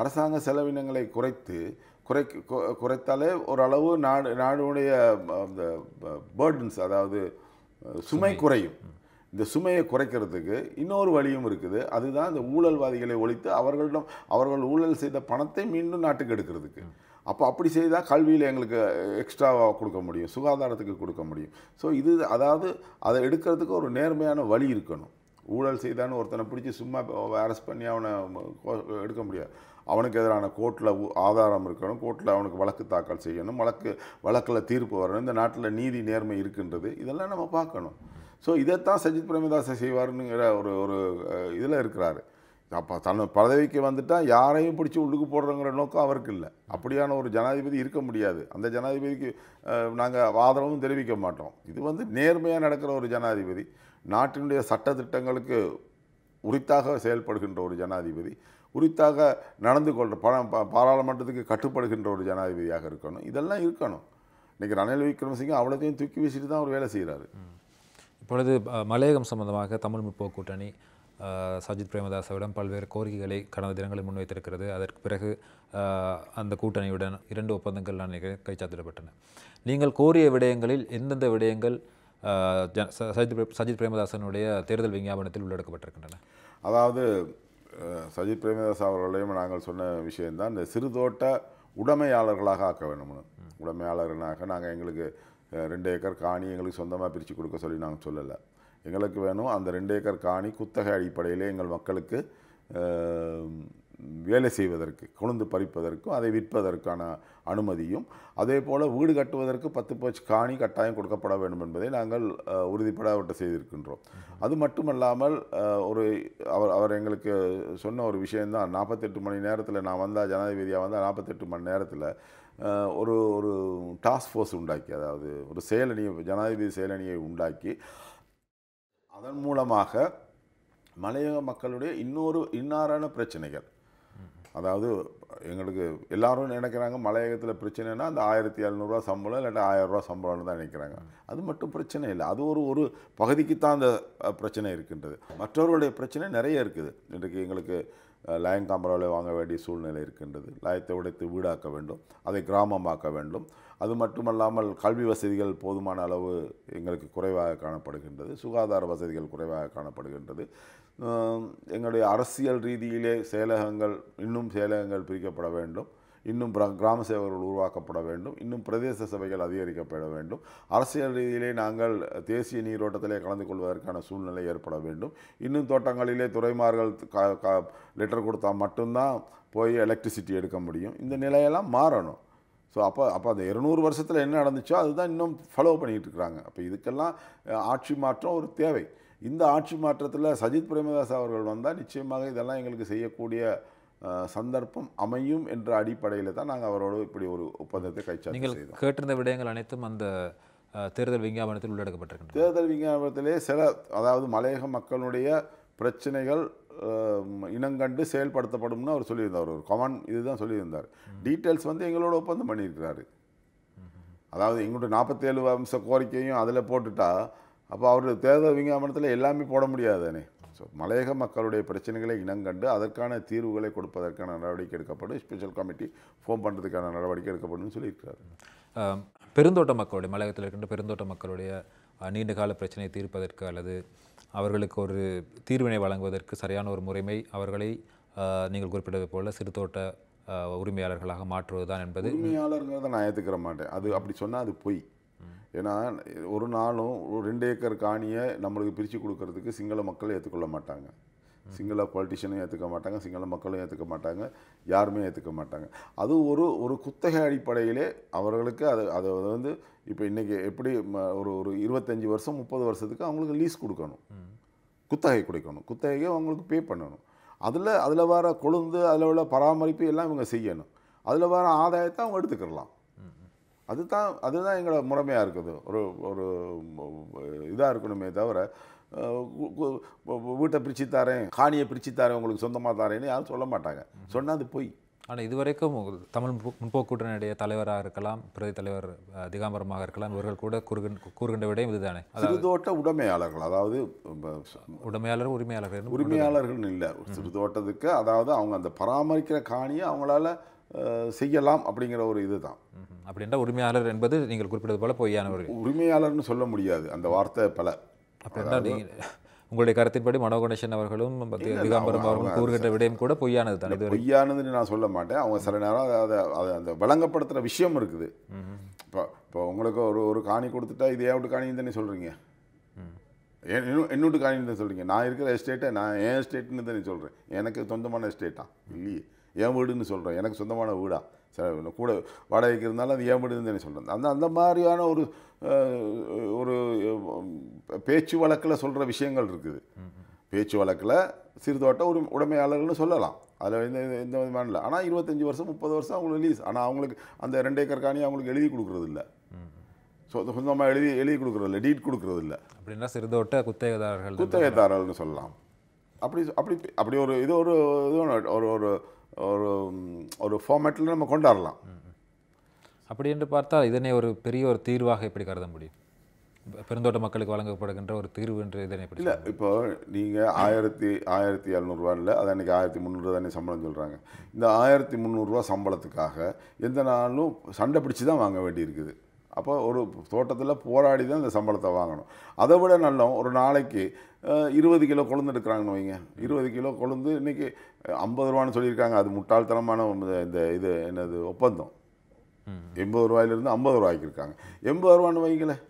அரசாங்க செலவினங்களை குறைத்து குறை குறைத்தாலே ஓரளவு நாடு நாடுடைய பேர்டன்ஸ் அதாவது சுமை குறையும் இந்த சுமையை குறைக்கிறதுக்கு இன்னொரு வழியும் இருக்குது அதுதான் இந்த ஊழல்வாதிகளை ஒழித்து அவர்களிடம் அவர்கள் ஊழல் செய்த பணத்தை மீண்டும் நாட்டுக்கு எடுக்கிறதுக்கு அப்போ அப்படி செய்தால் கல்வியில் எங்களுக்கு எக்ஸ்ட்ராவாக கொடுக்க முடியும் சுகாதாரத்துக்கு கொடுக்க முடியும் ஸோ இது அதாவது அதை எடுக்கிறதுக்கு ஒரு நேர்மையான வழி இருக்கணும் ஊழல் செய்தான்னு ஒருத்தனை பிடிச்சி சும்மா அரெஸ்ட் பண்ணி அவனை எடுக்க முடியாது அவனுக்கு எதிரான கோர்ட்டில் ஆதாரம் இருக்கணும் கோர்ட்டில் அவனுக்கு வழக்கு தாக்கல் செய்யணும் வழக்கு வழக்கில் தீர்ப்பு வரணும் இந்த நாட்டில் நீதி நேர்மை இருக்கின்றது இதெல்லாம் நம்ம பார்க்கணும் ஸோ இதைத்தான் சஜித் பிரேமதாச செய்வாருங்கிற ஒரு ஒரு இதில் இருக்கிறாரு அப்போ தன் பதவிக்கு வந்துட்டால் யாரையும் பிடிச்சி உள்ளுக்கு போடுறங்கிற நோக்கம் அவருக்கு இல்லை அப்படியான ஒரு ஜனாதிபதி இருக்க முடியாது அந்த ஜனாதிபதிக்கு நாங்கள் ஆதரவும் தெரிவிக்க மாட்டோம் இது வந்து நேர்மையாக நடக்கிற ஒரு ஜனாதிபதி நாட்டினுடைய சட்டத்திட்டங்களுக்கு உரித்தாக செயல்படுகின்ற ஒரு ஜனாதிபதி உரித்தாக நடந்து கொள்கிற பணம் பாராளுமன்றத்துக்கு கட்டுப்படுகின்ற ஒரு ஜனாதிபதியாக இருக்கணும் இதெல்லாம் இருக்கணும் இன்றைக்கி ரணில் விக்ரமசிங்க அவ்வளோத்தையும் தூக்கி வீசிட்டு தான் அவர் வேலை செய்கிறாரு இப்பொழுது மலையகம் சம்பந்தமாக தமிழ் முற்போக்கு கூட்டணி சஜித் பிரேமதாசவிடம் பல்வேறு கோரிக்கைகளை கடந்த தினங்களில் முன்வைத்திருக்கிறது அதற்கு பிறகு அந்த கூட்டணியுடன் இரண்டு ஒப்பந்தங்கள் நான் கைச்சாத்திடப்பட்டன நீங்கள் கோரிய விடயங்களில் எந்தெந்த விடயங்கள் சஜித் சஜித் பிரேமதாசனுடைய தேர்தல் விஞ்ஞாபனத்தில் உள்ளடக்கப்பட்டிருக்கின்றன அதாவது சஜித் பிரேமதாஸ் அவர்களையும் நாங்கள் சொன்ன விஷயம்தான் இந்த சிறுதோட்ட உடமையாளர்களாக ஆக்க வேண்டும் உடைமையாளர்களாக நாங்கள் எங்களுக்கு ரெண்டு ஏக்கர் காணி எங்களுக்கு சொந்தமாக பிரித்து கொடுக்க சொல்லி நாங்கள் சொல்லலை எங்களுக்கு வேணும் அந்த ரெண்டு ஏக்கர் காணி குத்தகை அடிப்படையில் எங்கள் மக்களுக்கு வேலை செய்வதற்கு கொழுந்து பறிப்பதற்கும் அதை விற்பதற்கான அனுமதியும் அதே போல் வீடு கட்டுவதற்கு பத்து பச்சு காணி கட்டாயம் கொடுக்கப்பட வேண்டும் என்பதை நாங்கள் உறுதிப்படாவிட்ட செய்திருக்கின்றோம் அது மட்டுமல்லாமல் ஒரு அவர் அவர் எங்களுக்கு சொன்ன ஒரு விஷயந்தான் நாற்பத்தெட்டு மணி நேரத்தில் நான் வந்தால் ஜனாதிபதியாக வந்தால் நாற்பத்தெட்டு மணி நேரத்தில் ஒரு ஒரு டாஸ்க் ஃபோர்ஸ் உண்டாக்கி அதாவது ஒரு செயலணியை ஜனாதிபதி செயலணியை உண்டாக்கி அதன் மூலமாக மலையக மக்களுடைய இன்னொரு இன்னாரான பிரச்சனைகள் அதாவது எங்களுக்கு எல்லாரும் நினைக்கிறாங்க மலையகத்தில் பிரச்சனைனா அந்த ஆயிரத்தி எழுநூறுவா சம்பளம் இல்லாட்டி ஆயிரரூவா சம்பளம்னு தான் நினைக்கிறாங்க அது மட்டும் பிரச்சனை இல்லை அது ஒரு ஒரு பகுதிக்கு தான் அந்த பிரச்சனை இருக்கின்றது மற்றவர்களுடைய பிரச்சனை நிறைய இருக்குது இன்றைக்கு எங்களுக்கு லயம் காம்பராவில் வாங்க வேண்டிய சூழ்நிலை இருக்கின்றது லயத்தை உடைத்து வீடாக்க வேண்டும் அதை கிராமமாக்க வேண்டும் அது மட்டுமல்லாமல் கல்வி வசதிகள் போதுமான அளவு எங்களுக்கு குறைவாக காணப்படுகின்றது சுகாதார வசதிகள் குறைவாக காணப்படுகின்றது எங்களுடைய அரசியல் ரீதியிலே செயலகங்கள் இன்னும் செயலகங்கள் பிரிக்கப்பட வேண்டும் இன்னும் கிராம சேவர்கள் உருவாக்கப்பட வேண்டும் இன்னும் பிரதேச சபைகள் அதிகரிக்கப்பட வேண்டும் அரசியல் ரீதியிலே நாங்கள் தேசிய நீரோட்டத்திலே கலந்து கொள்வதற்கான சூழ்நிலை ஏற்பட வேண்டும் இன்னும் தோட்டங்களிலே துறைமார்கள் லெட்டர் கொடுத்தா மட்டும்தான் போய் எலக்ட்ரிசிட்டி எடுக்க முடியும் இந்த நிலையெல்லாம் மாறணும் ஸோ அப்போ அப்போ அந்த இருநூறு வருஷத்தில் என்ன நடந்துச்சோ அதுதான் இன்னும் ஃபாலோ பண்ணிகிட்டு இருக்கிறாங்க அப்போ இதுக்கெல்லாம் ஆட்சி மாற்றம் ஒரு தேவை இந்த ஆட்சி மாற்றத்தில் சஜித் பிரேமதாஸ் அவர்கள் வந்தால் நிச்சயமாக இதெல்லாம் எங்களுக்கு செய்யக்கூடிய சந்தர்ப்பம் அமையும் என்ற அடிப்படையில் தான் நாங்கள் அவரோடு இப்படி ஒரு ஒப்பந்தத்தை கைச்சா நீங்கள் கேட்டிருந்த விடயங்கள் அனைத்தும் அந்த தேர்தல் விஞ்ஞாபனத்தில் உள்ளடக்கப்பட்டிருக்கின்றன தேர்தல் விஞ்ஞாபனத்திலே சில அதாவது மலையக மக்களுடைய பிரச்சனைகள் இனங்கண்டு செயல்படுத்தப்படும்னு அவர் சொல்லியிருந்தார் ஒரு கமன் இதுதான் சொல்லியிருந்தார் டீட்டெயில்ஸ் வந்து எங்களோட ஒப்பந்தம் பண்ணியிருக்கிறாரு அதாவது எங்களுடைய நாற்பத்தேழு அம்ச கோரிக்கையும் அதில் போட்டுட்டா அப்போ அவர் தேர்தல் விஞ்ஞாபனத்தில் எல்லாமே போட முடியாது தானே ஸோ மலையக மக்களுடைய பிரச்சனைகளை இனங்கண்டு அதற்கான தீர்வுகளை கொடுப்பதற்கான நடவடிக்கை எடுக்கப்படும் ஸ்பெஷல் கமிட்டி ஃபோன் பண்ணுறதுக்கான நடவடிக்கை எடுக்கப்படும் சொல்லியிருக்காரு பெருந்தோட்ட மக்களுடைய மலையகத்தில் இருக்கின்ற பெருந்தோட்ட மக்களுடைய நீண்டகால பிரச்சனையை தீர்ப்பதற்கு அல்லது அவர்களுக்கு ஒரு தீர்வினை வழங்குவதற்கு சரியான ஒரு முறைமை அவர்களை நீங்கள் குறிப்பிட்டது போல் சிறுதோட்ட உரிமையாளர்களாக மாற்றுவது தான் என்பது தான் நான் ஏற்றுக்கிற மாட்டேன் அது அப்படி சொன்னால் அது பொய் ஏன்னா ஒரு நாளும் ஒரு ரெண்டு ஏக்கர் காணியை நம்மளுக்கு பிரித்து கொடுக்கறதுக்கு சிங்கள மக்கள் ஏற்றுக்கொள்ள மாட்டாங்க சிங்கள பொலிட்டிஷியனும் ஏற்றுக்க மாட்டாங்க சிங்கள மக்களும் ஏற்றுக்க மாட்டாங்க யாருமே ஏற்றுக்க மாட்டாங்க அது ஒரு ஒரு குத்தகை அடிப்படையிலே அவர்களுக்கு அது அதை வந்து இப்போ இன்றைக்கி எப்படி ஒரு ஒரு இருபத்தஞ்சி வருஷம் முப்பது வருஷத்துக்கு அவங்களுக்கு லீஸ் கொடுக்கணும் குத்தகை கொடுக்கணும் குத்தகையை அவங்களுக்கு பே பண்ணணும் அதில் அதில் வர கொழுந்து அதில் உள்ள பராமரிப்பு எல்லாம் இவங்க செய்யணும் அதில் வர ஆதாயத்தை அவங்க எடுத்துக்கிடலாம் அதுதான் அதுதான் எங்களோட முறைமையாக இருக்குது ஒரு ஒரு இதாக இருக்கணுமே தவிர வீட்டை பிரித்து தரேன் காணியை பிரித்து தரேன் உங்களுக்கு சொந்தமாக தரேன்னு யாரும் சொல்ல மாட்டாங்க சொன்னால் அது பொய் ஆனால் இதுவரைக்கும் தமிழ் முற்போக்கு கூட்டணியுடைய தலைவராக இருக்கலாம் பிரதி தலைவர் திகாம்பரமாக இருக்கலாம் இவர்கள் கூட குறுகின் கூறுகின்ற விடையும் இதுதானே சிறுதோட்ட உடமையாளர்கள் அதாவது உடமையாளர் உரிமையாளர்கள் உரிமையாளர்கள் இல்லை சிறுதோட்டத்துக்கு அதாவது அவங்க அந்த பராமரிக்கிற காணியை அவங்களால செய்யலாம் அப்படிங்கிற ஒரு இது தான் அப்படின்ற உரிமையாளர் என்பது நீங்கள் குறிப்பிட்டது போல பொய்யானவர்கள் உரிமையாளர்னு சொல்ல முடியாது அந்த வார்த்தை பல அப்படின்னா உங்களுடைய கருத்தின்படி மனோ கணேசன் அவர்களும் திகாம்பரம் அவர்களும் கூறுகின்ற விடயம் கூட பொய்யானது தான் பொய்யானதுன்னு நான் சொல்ல மாட்டேன் அவங்க சில நேரம் அதை அதை அந்த வழங்கப்படுத்துகிற விஷயம் இருக்குது இப்போ இப்போ உங்களுக்கு ஒரு ஒரு காணி கொடுத்துட்டா இது ஏன் காணின்னு தானே சொல்கிறீங்க என்னோட காணின்னு சொல்கிறீங்க நான் இருக்கிற எஸ்டேட்டை நான் என் எஸ்டேட்னு தானே சொல்கிறேன் எனக்கு சொந்தமான எஸ்டேட்டா இல்லையே என் வீடுன்னு சொல்கிறேன் எனக்கு சொந்தமான வீடா சில கூட வாடகைக்கு இருந்தாலும் அது என் வீடுன்னு சொல்கிறோம் சொல்கிறேன் அந்த அந்த மாதிரியான ஒரு ஒரு பேச்சு வழக்கில் சொல்கிற விஷயங்கள் இருக்குது பேச்சு வழக்கில் சிறுதோட்ட ஒரு உடைமையாளர்கள்னு சொல்லலாம் அதில் எந்த எந்த விதமான இல்லை ஆனால் இருபத்தஞ்சி வருஷம் முப்பது வருஷம் அவங்களுக்கு லீஸ் ஆனால் அவங்களுக்கு அந்த ரெண்டு ஏக்கர் காணி அவங்களுக்கு எழுதி கொடுக்குறது இல்லை ஸோ சொந்தமாக எழுதி எழுதி கொடுக்குறதில்ல டீட் கொடுக்குறதில்ல அப்படின்னா சிறுதோட்ட குத்தகைதாரர்கள் குத்தகைதாரர்கள்னு சொல்லலாம் அப்படி அப்படி அப்படி ஒரு இது ஒரு இது ஒரு ஒரு ஒரு ஒரு ஃபார்மேட்டில் நம்ம கொண்டாடலாம் அப்படி என்று பார்த்தால் இதனை ஒரு பெரிய ஒரு தீர்வாக எப்படி கருத முடியும் பெருந்தோட்ட மக்களுக்கு வழங்கப்படுகின்ற ஒரு தீர்வு என்று இதனை எப்படி இல்லை இப்போ நீங்கள் ஆயிரத்தி ஆயிரத்தி எழுநூறுவா இல்லை அது அன்றைக்கி ஆயிரத்தி முந்நூறுரூவா தானே சம்பளம் சொல்கிறாங்க இந்த ஆயிரத்தி முந்நூறுரூவா சம்பளத்துக்காக எந்த நாளும் சண்டை பிடிச்சி தான் வாங்க வேண்டியிருக்குது அப்போ ஒரு தோட்டத்தில் போராடி தான் இந்த சம்பளத்தை வாங்கணும் அதை விட நல்லோம் ஒரு நாளைக்கு இருபது கிலோ கொழுந்து எடுக்கிறாங்கன்னு வைங்க இருபது கிலோ கொழுந்து இன்றைக்கி ஐம்பது ரூபான்னு சொல்லியிருக்காங்க அது முட்டாள்தனமான இந்த இது என்னது ஒப்பந்தம் எண்பது ரூபாயிலிருந்து ஐம்பது ரூபாய்க்கு இருக்காங்க எண்பது ரூபான்னு வைங்களேன்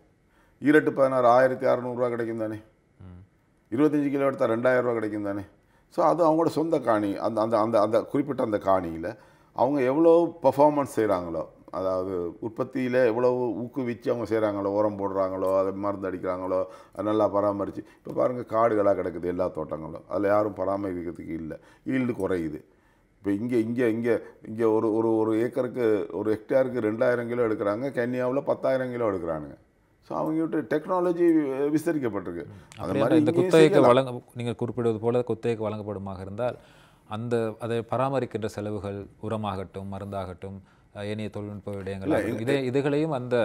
ஈரெட்டு பதினாறு ஆயிரத்தி அறநூறுரூவா கிடைக்கும் தானே இருபத்தஞ்சி கிலோ எடுத்தால் ரெண்டாயிரரூவா கிடைக்கும் தானே ஸோ அது அவங்களோட சொந்த காணி அந்த அந்த அந்த அந்த குறிப்பிட்ட அந்த காணியில் அவங்க எவ்வளோ பர்ஃபார்மன்ஸ் செய்கிறாங்களோ அதாவது உற்பத்தியில் எவ்வளவு ஊக்குவித்து அவங்க செய்கிறாங்களோ உரம் போடுறாங்களோ அதை மருந்து அடிக்கிறாங்களோ நல்லா பராமரித்து இப்போ பாருங்கள் காடுகளாக கிடக்குது எல்லா தோட்டங்களும் அதில் யாரும் பராமரிக்கிறதுக்கு இல்லை ஈல்டு குறையுது இப்போ இங்கே இங்கே இங்கே இங்கே ஒரு ஒரு ஒரு ஏக்கருக்கு ஒரு ஹெக்டேருக்கு ரெண்டாயிரம் கிலோ எடுக்கிறாங்க கென்யாவில் பத்தாயிரம் கிலோ எடுக்கிறானுங்க ஸோ அவங்ககிட்ட டெக்னாலஜி விஸ்தரிக்கப்பட்டிருக்கு அது மாதிரி இந்த குத்தகைக்கு வழங்க நீங்கள் குறிப்பிடுவது போல குத்தகைக்கு வழங்கப்படுமாக இருந்தால் அந்த அதை பராமரிக்கின்ற செலவுகள் உரமாகட்டும் மருந்தாகட்டும் ஏனைய தொழில்நுட்ப விடயங்கள் இதே இதுகளையும் அந்த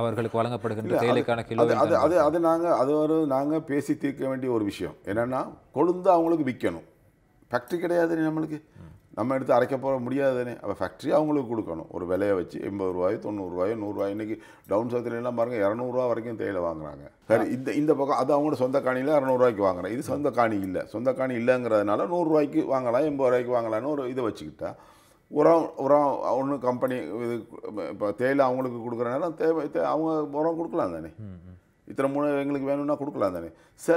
அவர்களுக்கு வழங்கப்படுகின்ற தேயிலைக்கான கிலோ அது அது அது நாங்கள் அது ஒரு நாங்கள் பேசி தீர்க்க வேண்டிய ஒரு விஷயம் என்னென்னா கொழுந்து அவங்களுக்கு விற்கணும் ஃபேக்ட்ரி கிடையாது நம்மளுக்கு நம்ம எடுத்து அரைக்க போக முடியாதுனே அப்போ ஃபேக்ட்ரி அவங்களுக்கு கொடுக்கணும் ஒரு விலையை வச்சு எண்பது ரூபாயோ தொண்ணூறுரூவாயோ நூறுரூவாய் இன்றைக்கி டவுன் சவுத்துலாம் பாருங்கள் இரநூறுவா வரைக்கும் தேயிலை வாங்குறாங்க சரி இந்த இந்த பக்கம் அது அவங்களோட சொந்த காணியில் இரநூறுவாய்க்கு வாங்குறேன் இது சொந்த காணி இல்லை சொந்த காணி இல்லைங்கிறதுனால நூறுரூவாய்க்கு வாங்கலாம் எண்பது ரூபாய்க்கு வாங்கலாம்னு ஒரு இதை வச்சுக்கிட்டா உரம் உரம் ஒன்று கம்பெனி இது இப்போ தேயிலை அவங்களுக்கு கொடுக்குற நேரம் தேவை அவங்க உரம் கொடுக்கலாம் தானே இத்தனை மூணு எங்களுக்கு வேணும்னா கொடுக்கலாம் தானே சில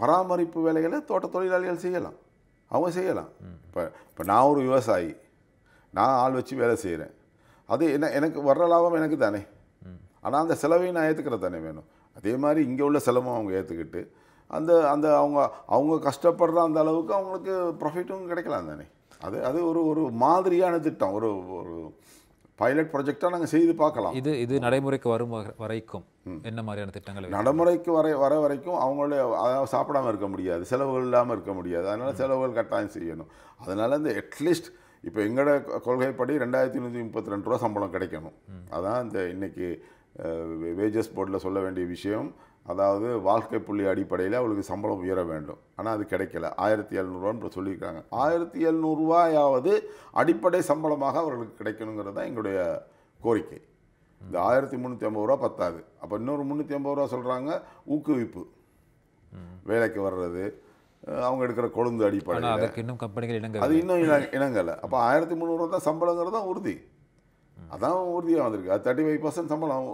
பராமரிப்பு வேலைகளை தோட்ட தொழிலாளிகள் செய்யலாம் அவங்க செய்யலாம் இப்போ இப்போ நான் ஒரு விவசாயி நான் ஆள் வச்சு வேலை செய்கிறேன் அது என்ன எனக்கு வர்ற லாபம் எனக்கு தானே ஆனால் அந்த செலவையும் நான் ஏற்றுக்கிற தானே வேணும் அதே மாதிரி இங்கே உள்ள செலவும் அவங்க ஏற்றுக்கிட்டு அந்த அந்த அவங்க அவங்க கஷ்டப்படுற அந்த அளவுக்கு அவங்களுக்கு ப்ராஃபிட்டும் கிடைக்கலாம் தானே அது அது ஒரு ஒரு மாதிரியான திட்டம் ஒரு ஒரு பைலட் ப்ராஜெக்டாக நாங்கள் செய்து பார்க்கலாம் இது இது நடைமுறைக்கு வரும் வரைக்கும் என்ன மாதிரியான திட்டங்கள் நடைமுறைக்கு வர வர வரைக்கும் அவங்கள அதாவது சாப்பிடாமல் இருக்க முடியாது செலவுகள் இல்லாமல் இருக்க முடியாது அதனால் செலவுகள் கட்டாயம் செய்யணும் அதனால் இந்த அட்லீஸ்ட் இப்போ எங்களோட கொள்கைப்படி ரெண்டாயிரத்தி நூற்றி முப்பத்தி ரெண்டு ரூபா சம்பளம் கிடைக்கணும் அதான் இந்த இன்றைக்கி வேஜஸ் போர்டில் சொல்ல வேண்டிய விஷயம் அதாவது வாழ்க்கை புள்ளி அடிப்படையில் அவளுக்கு சம்பளம் உயர வேண்டும் ஆனால் அது கிடைக்கல ஆயிரத்தி எழுநூறுவான்னு சொல்லியிருக்காங்க ஆயிரத்தி எழுநூறுவாயாவது அடிப்படை சம்பளமாக அவர்களுக்கு கிடைக்கணுங்கிறது தான் எங்களுடைய கோரிக்கை இந்த ஆயிரத்தி முந்நூற்றி ஐம்பது ரூபா பத்தாது அப்போ இன்னொரு முந்நூற்றி ஐம்பது ரூபா சொல்கிறாங்க ஊக்குவிப்பு வேலைக்கு வர்றது அவங்க எடுக்கிற கொழுந்து அடிப்படையில் இன்னும் கம்பெனிகள் இணங்க அது இன்னும் இணங்கலை அப்போ ஆயிரத்தி முந்நூறுவா தான் சம்பளங்கிறது தான் உறுதி அதான் உறுதியாக வந்திருக்கு அது தேர்ட்டி ஃபைவ் பர்சன்ட் சம்பளம்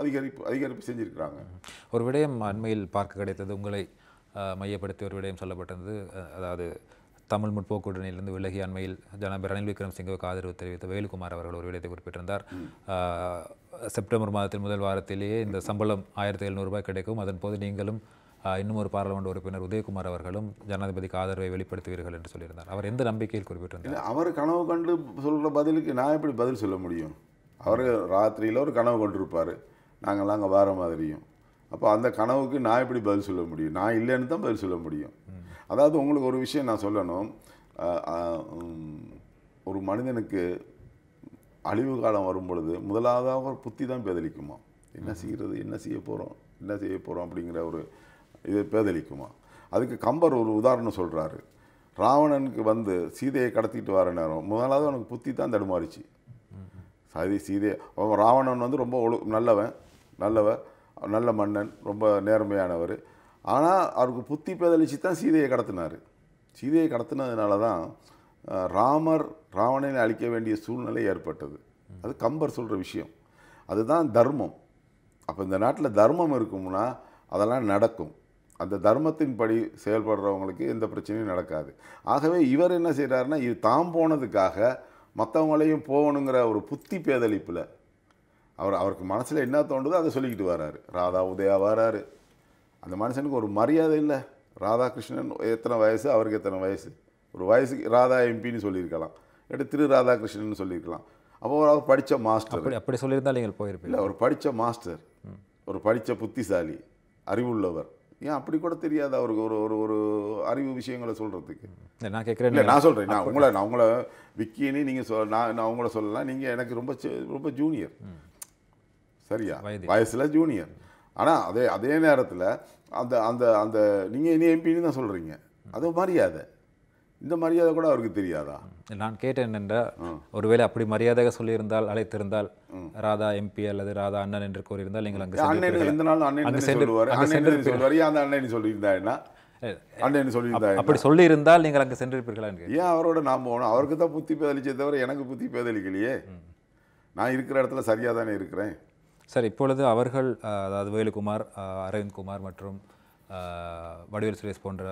அதிகரிப்பு அதிகரிப்பு செஞ்சுருக்கிறாங்க ஒரு விடயம் அண்மையில் பார்க்க கிடைத்தது உங்களை மையப்படுத்தி ஒரு விடயம் சொல்லப்பட்டது அதாவது தமிழ் முற்போக்குடனிலிருந்து விலகி அண்மையில் ஜனாதிபதி ரணில் சிங்கவுக்கு ஆதரவு தெரிவித்த வேலுக்குமார் அவர்கள் ஒரு விடயத்தை குறிப்பிட்டிருந்தார் செப்டம்பர் மாதத்தில் முதல் வாரத்திலேயே இந்த சம்பளம் ஆயிரத்தி எழுநூறுபாய் கிடைக்கும் அதன் போது நீங்களும் இன்னும் ஒரு பாராளுமன்ற உறுப்பினர் உதயகுமார் அவர்களும் ஜனாதிபதிக்கு ஆதரவை வெளிப்படுத்துவீர்கள் என்று சொல்லியிருந்தார் அவர் எந்த நம்பிக்கையில் குறிப்பிட்டிருந்தார் அவர் கனவு கண்டு சொல்கிற பதிலுக்கு நான் எப்படி பதில் சொல்ல முடியும் அவர் ராத்திரியில் ஒரு கனவு கொண்டிருப்பார் நாங்கள்லாம் அங்கே வேறு மாதிரியும் அப்போ அந்த கனவுக்கு நான் எப்படி பதில் சொல்ல முடியும் நான் இல்லைன்னு தான் பதில் சொல்ல முடியும் அதாவது உங்களுக்கு ஒரு விஷயம் நான் சொல்லணும் ஒரு மனிதனுக்கு அழிவு காலம் வரும் பொழுது முதலாவதாக ஒரு புத்தி தான் பதிலிக்குமா என்ன செய்கிறது என்ன செய்ய போகிறோம் என்ன செய்ய போகிறோம் அப்படிங்கிற ஒரு இது பேதளிக்குமா அதுக்கு கம்பர் ஒரு உதாரணம் சொல்கிறாரு ராவணனுக்கு வந்து சீதையை கடத்திட்டு வர நேரம் முதலாவது அவனுக்கு புத்தி தான் தடுமாறிச்சு சதி சீதை அவன் ராவணன் வந்து ரொம்ப ஒழு நல்லவன் நல்லவன் நல்ல மன்னன் ரொம்ப நேர்மையானவர் ஆனால் அவருக்கு புத்தி பேதளிச்சு தான் சீதையை கடத்தினார் சீதையை கடத்தினதுனால தான் ராமர் ராவணனை அழிக்க வேண்டிய சூழ்நிலை ஏற்பட்டது அது கம்பர் சொல்கிற விஷயம் அதுதான் தர்மம் அப்போ இந்த நாட்டில் தர்மம் இருக்கும்னா அதெல்லாம் நடக்கும் அந்த தர்மத்தின்படி செயல்படுறவங்களுக்கு எந்த பிரச்சனையும் நடக்காது ஆகவே இவர் என்ன செய்கிறாருன்னா இது தாம் போனதுக்காக மற்றவங்களையும் போகணுங்கிற ஒரு புத்தி பேதளிப்பில் அவர் அவருக்கு மனசில் என்ன தோன்றுதோ அதை சொல்லிக்கிட்டு வர்றாரு ராதா உதயா வராரு அந்த மனுஷனுக்கு ஒரு மரியாதை இல்லை ராதாகிருஷ்ணன் எத்தனை வயசு அவருக்கு எத்தனை வயசு ஒரு வயசுக்கு ராதா எம்பின்னு சொல்லியிருக்கலாம் எடுத்து திரு ராதாகிருஷ்ணன் சொல்லியிருக்கலாம் அப்போ அவர் படித்த மாஸ்டர் அப்படி சொல்லியிருந்தாலும் சொல்லியிருந்தால் நீங்கள் போயிருப்பீங்க இல்லை அவர் படித்த மாஸ்டர் ஒரு படித்த புத்திசாலி அறிவுள்ளவர் ஏன் அப்படி கூட தெரியாது அவருக்கு ஒரு ஒரு ஒரு அறிவு விஷயங்களை சொல்கிறதுக்கு நான் கேட்குறேன் இல்லை நான் சொல்கிறேன் நான் உங்களை நான் உங்களை விக்கின்னு நீங்கள் சொல் நான் நான் உங்களை சொல்லலாம் நீங்கள் எனக்கு ரொம்ப ரொம்ப ஜூனியர் சரியா வயசில் ஜூனியர் ஆனால் அதே அதே நேரத்தில் அந்த அந்த அந்த நீங்கள் இனி எம்பின்னு தான் சொல்கிறீங்க அது மரியாதை இந்த மரியாதை கூட அவருக்கு தெரியாதா நான் கேட்டேன் என்றால் ஒருவேளை அப்படி மரியாதையாக சொல்லியிருந்தால் அழைத்திருந்தால் ராதா எம்பி அல்லது ராதா அண்ணன் என்று கூறியிருந்தால் நீங்கள் அங்கே அண்ணன் எந்த நாள் அண்ணன் சொல்லுவார் அந்த அண்ணன் சொல்லியிருந்தா அப்படி சொல்லியிருந்தால் நீங்கள் அங்கே என்று ஏன் அவரோட நாம் போகணும் அவருக்கு தான் புத்தி பேதலிச்சே தவிர எனக்கு புத்தி பேதளிக்கலையே நான் இருக்கிற இடத்துல சரியாக தானே இருக்கிறேன் சார் இப்பொழுது அவர்கள் அதாவது வேலுகுமார் அரவிந்த்குமார் மற்றும் வடிவேல் சுரேஷ் போன்ற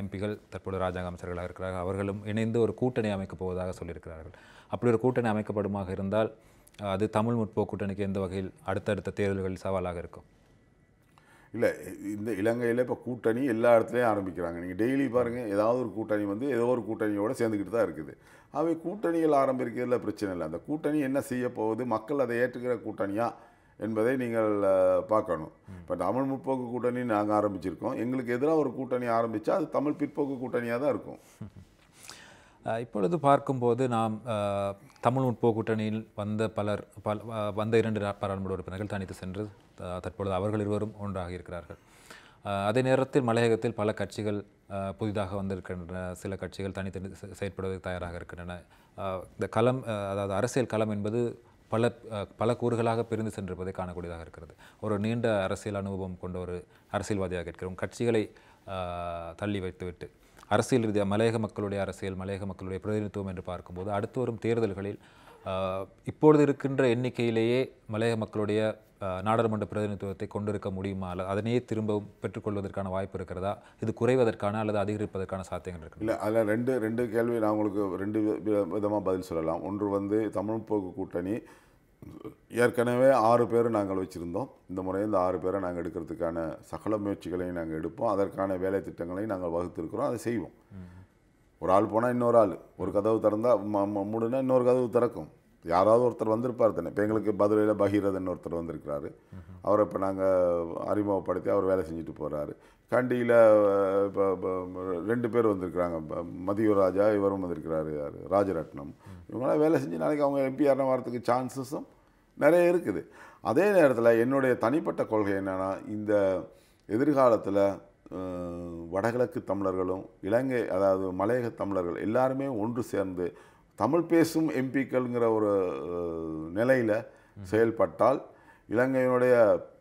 எம்பிகள் தற்போது ராஜாங்க அமைச்சர்களாக இருக்கிறார்கள் அவர்களும் இணைந்து ஒரு கூட்டணி அமைக்கப் போவதாக சொல்லியிருக்கிறார்கள் அப்படி ஒரு கூட்டணி அமைக்கப்படுமாக இருந்தால் அது தமிழ் முற்போக்கு கூட்டணிக்கு எந்த வகையில் அடுத்தடுத்த தேர்தல்களில் சவாலாக இருக்கும் இல்லை இந்த இலங்கையில் இப்போ கூட்டணி எல்லா இடத்துலையும் ஆரம்பிக்கிறாங்க நீங்கள் டெய்லி பாருங்கள் ஏதாவது ஒரு கூட்டணி வந்து ஏதோ ஒரு கூட்டணியோடு சேர்ந்துக்கிட்டு தான் இருக்குது அவை கூட்டணிகள் ஆரம்பிக்கிறதுல பிரச்சனை இல்லை அந்த கூட்டணி என்ன செய்ய போகுது மக்கள் அதை ஏற்றுக்கிற கூட்டணியாக என்பதை நீங்கள் பார்க்கணும் இப்போ தமிழ் முற்போக்கு கூட்டணி நாங்கள் ஆரம்பிச்சிருக்கோம் எங்களுக்கு எதிராக ஒரு கூட்டணி ஆரம்பித்தா அது தமிழ் பிற்போக்கு கூட்டணியாக தான் இருக்கும் இப்பொழுது பார்க்கும்போது நாம் தமிழ் முற்போக்கு கூட்டணியில் வந்த பலர் பல வந்த இரண்டு பாராளுமன்ற உறுப்பினர்கள் தனித்து சென்று தற்பொழுது அவர்கள் இருவரும் ஒன்றாக இருக்கிறார்கள் அதே நேரத்தில் மலையகத்தில் பல கட்சிகள் புதிதாக வந்திருக்கின்றன சில கட்சிகள் தனித்தனி செயற்படுவதற்கு தயாராக இருக்கின்றன இந்த களம் அதாவது அரசியல் களம் என்பது பல பல கூறுகளாக பிரிந்து சென்றிருப்பதை காணக்கூடியதாக இருக்கிறது ஒரு நீண்ட அரசியல் அனுபவம் கொண்ட ஒரு அரசியல்வாதியாக இருக்கிறோம் கட்சிகளை தள்ளி வைத்துவிட்டு அரசியல் ரீதியாக மலையக மக்களுடைய அரசியல் மலையக மக்களுடைய பிரதிநிதித்துவம் என்று பார்க்கும்போது அடுத்து வரும் தேர்தல்களில் இப்பொழுது இருக்கின்ற எண்ணிக்கையிலேயே மலையக மக்களுடைய நாடாளுமன்ற பிரதிநிதித்துவத்தை கொண்டிருக்க முடியுமா அல்லது அதனையே திரும்பவும் பெற்றுக்கொள்வதற்கான வாய்ப்பு இருக்கிறதா இது குறைவதற்கான அல்லது அதிகரிப்பதற்கான சாத்தியங்கள் இருக்கு இல்லை அதில் ரெண்டு ரெண்டு கேள்வி நான் உங்களுக்கு ரெண்டு விதமாக பதில் சொல்லலாம் ஒன்று வந்து தமிழ் போக்கு கூட்டணி ஏற்கனவே ஆறு பேர் நாங்கள் வச்சுருந்தோம் இந்த முறையில் இந்த ஆறு பேரை நாங்கள் எடுக்கிறதுக்கான சகல முயற்சிகளையும் நாங்கள் எடுப்போம் அதற்கான வேலை திட்டங்களையும் நாங்கள் வகுத்திருக்கிறோம் அதை செய்வோம் ஒரு ஆள் போனால் இன்னொரு ஆள் ஒரு கதவு திறந்தால் மூடுனா இன்னொரு கதவு திறக்கும் யாராவது ஒருத்தர் வந்திருப்பார் தானே இப்போ எங்களுக்கு பதிலையில் பகீரதன் ஒருத்தர் வந்திருக்கிறாரு அவரை இப்போ நாங்கள் அறிமுகப்படுத்தி அவர் வேலை செஞ்சுட்டு போகிறாரு கண்டியில் இப்போ ரெண்டு பேர் வந்திருக்கிறாங்க மதியூர் ராஜா இவரும் வந்திருக்கிறாரு யார் ராஜரட்னம் இவங்களாம் வேலை செஞ்சு நாளைக்கு அவங்க எம்பி யாரும் வரத்துக்கு சான்சஸும் நிறைய இருக்குது அதே நேரத்தில் என்னுடைய தனிப்பட்ட கொள்கை என்னென்னா இந்த எதிர்காலத்தில் வடகிழக்கு தமிழர்களும் இலங்கை அதாவது மலையக தமிழர்கள் எல்லாருமே ஒன்று சேர்ந்து தமிழ் பேசும் எம்பிக்கள்ங்கிற ஒரு நிலையில் செயல்பட்டால் இலங்கையினுடைய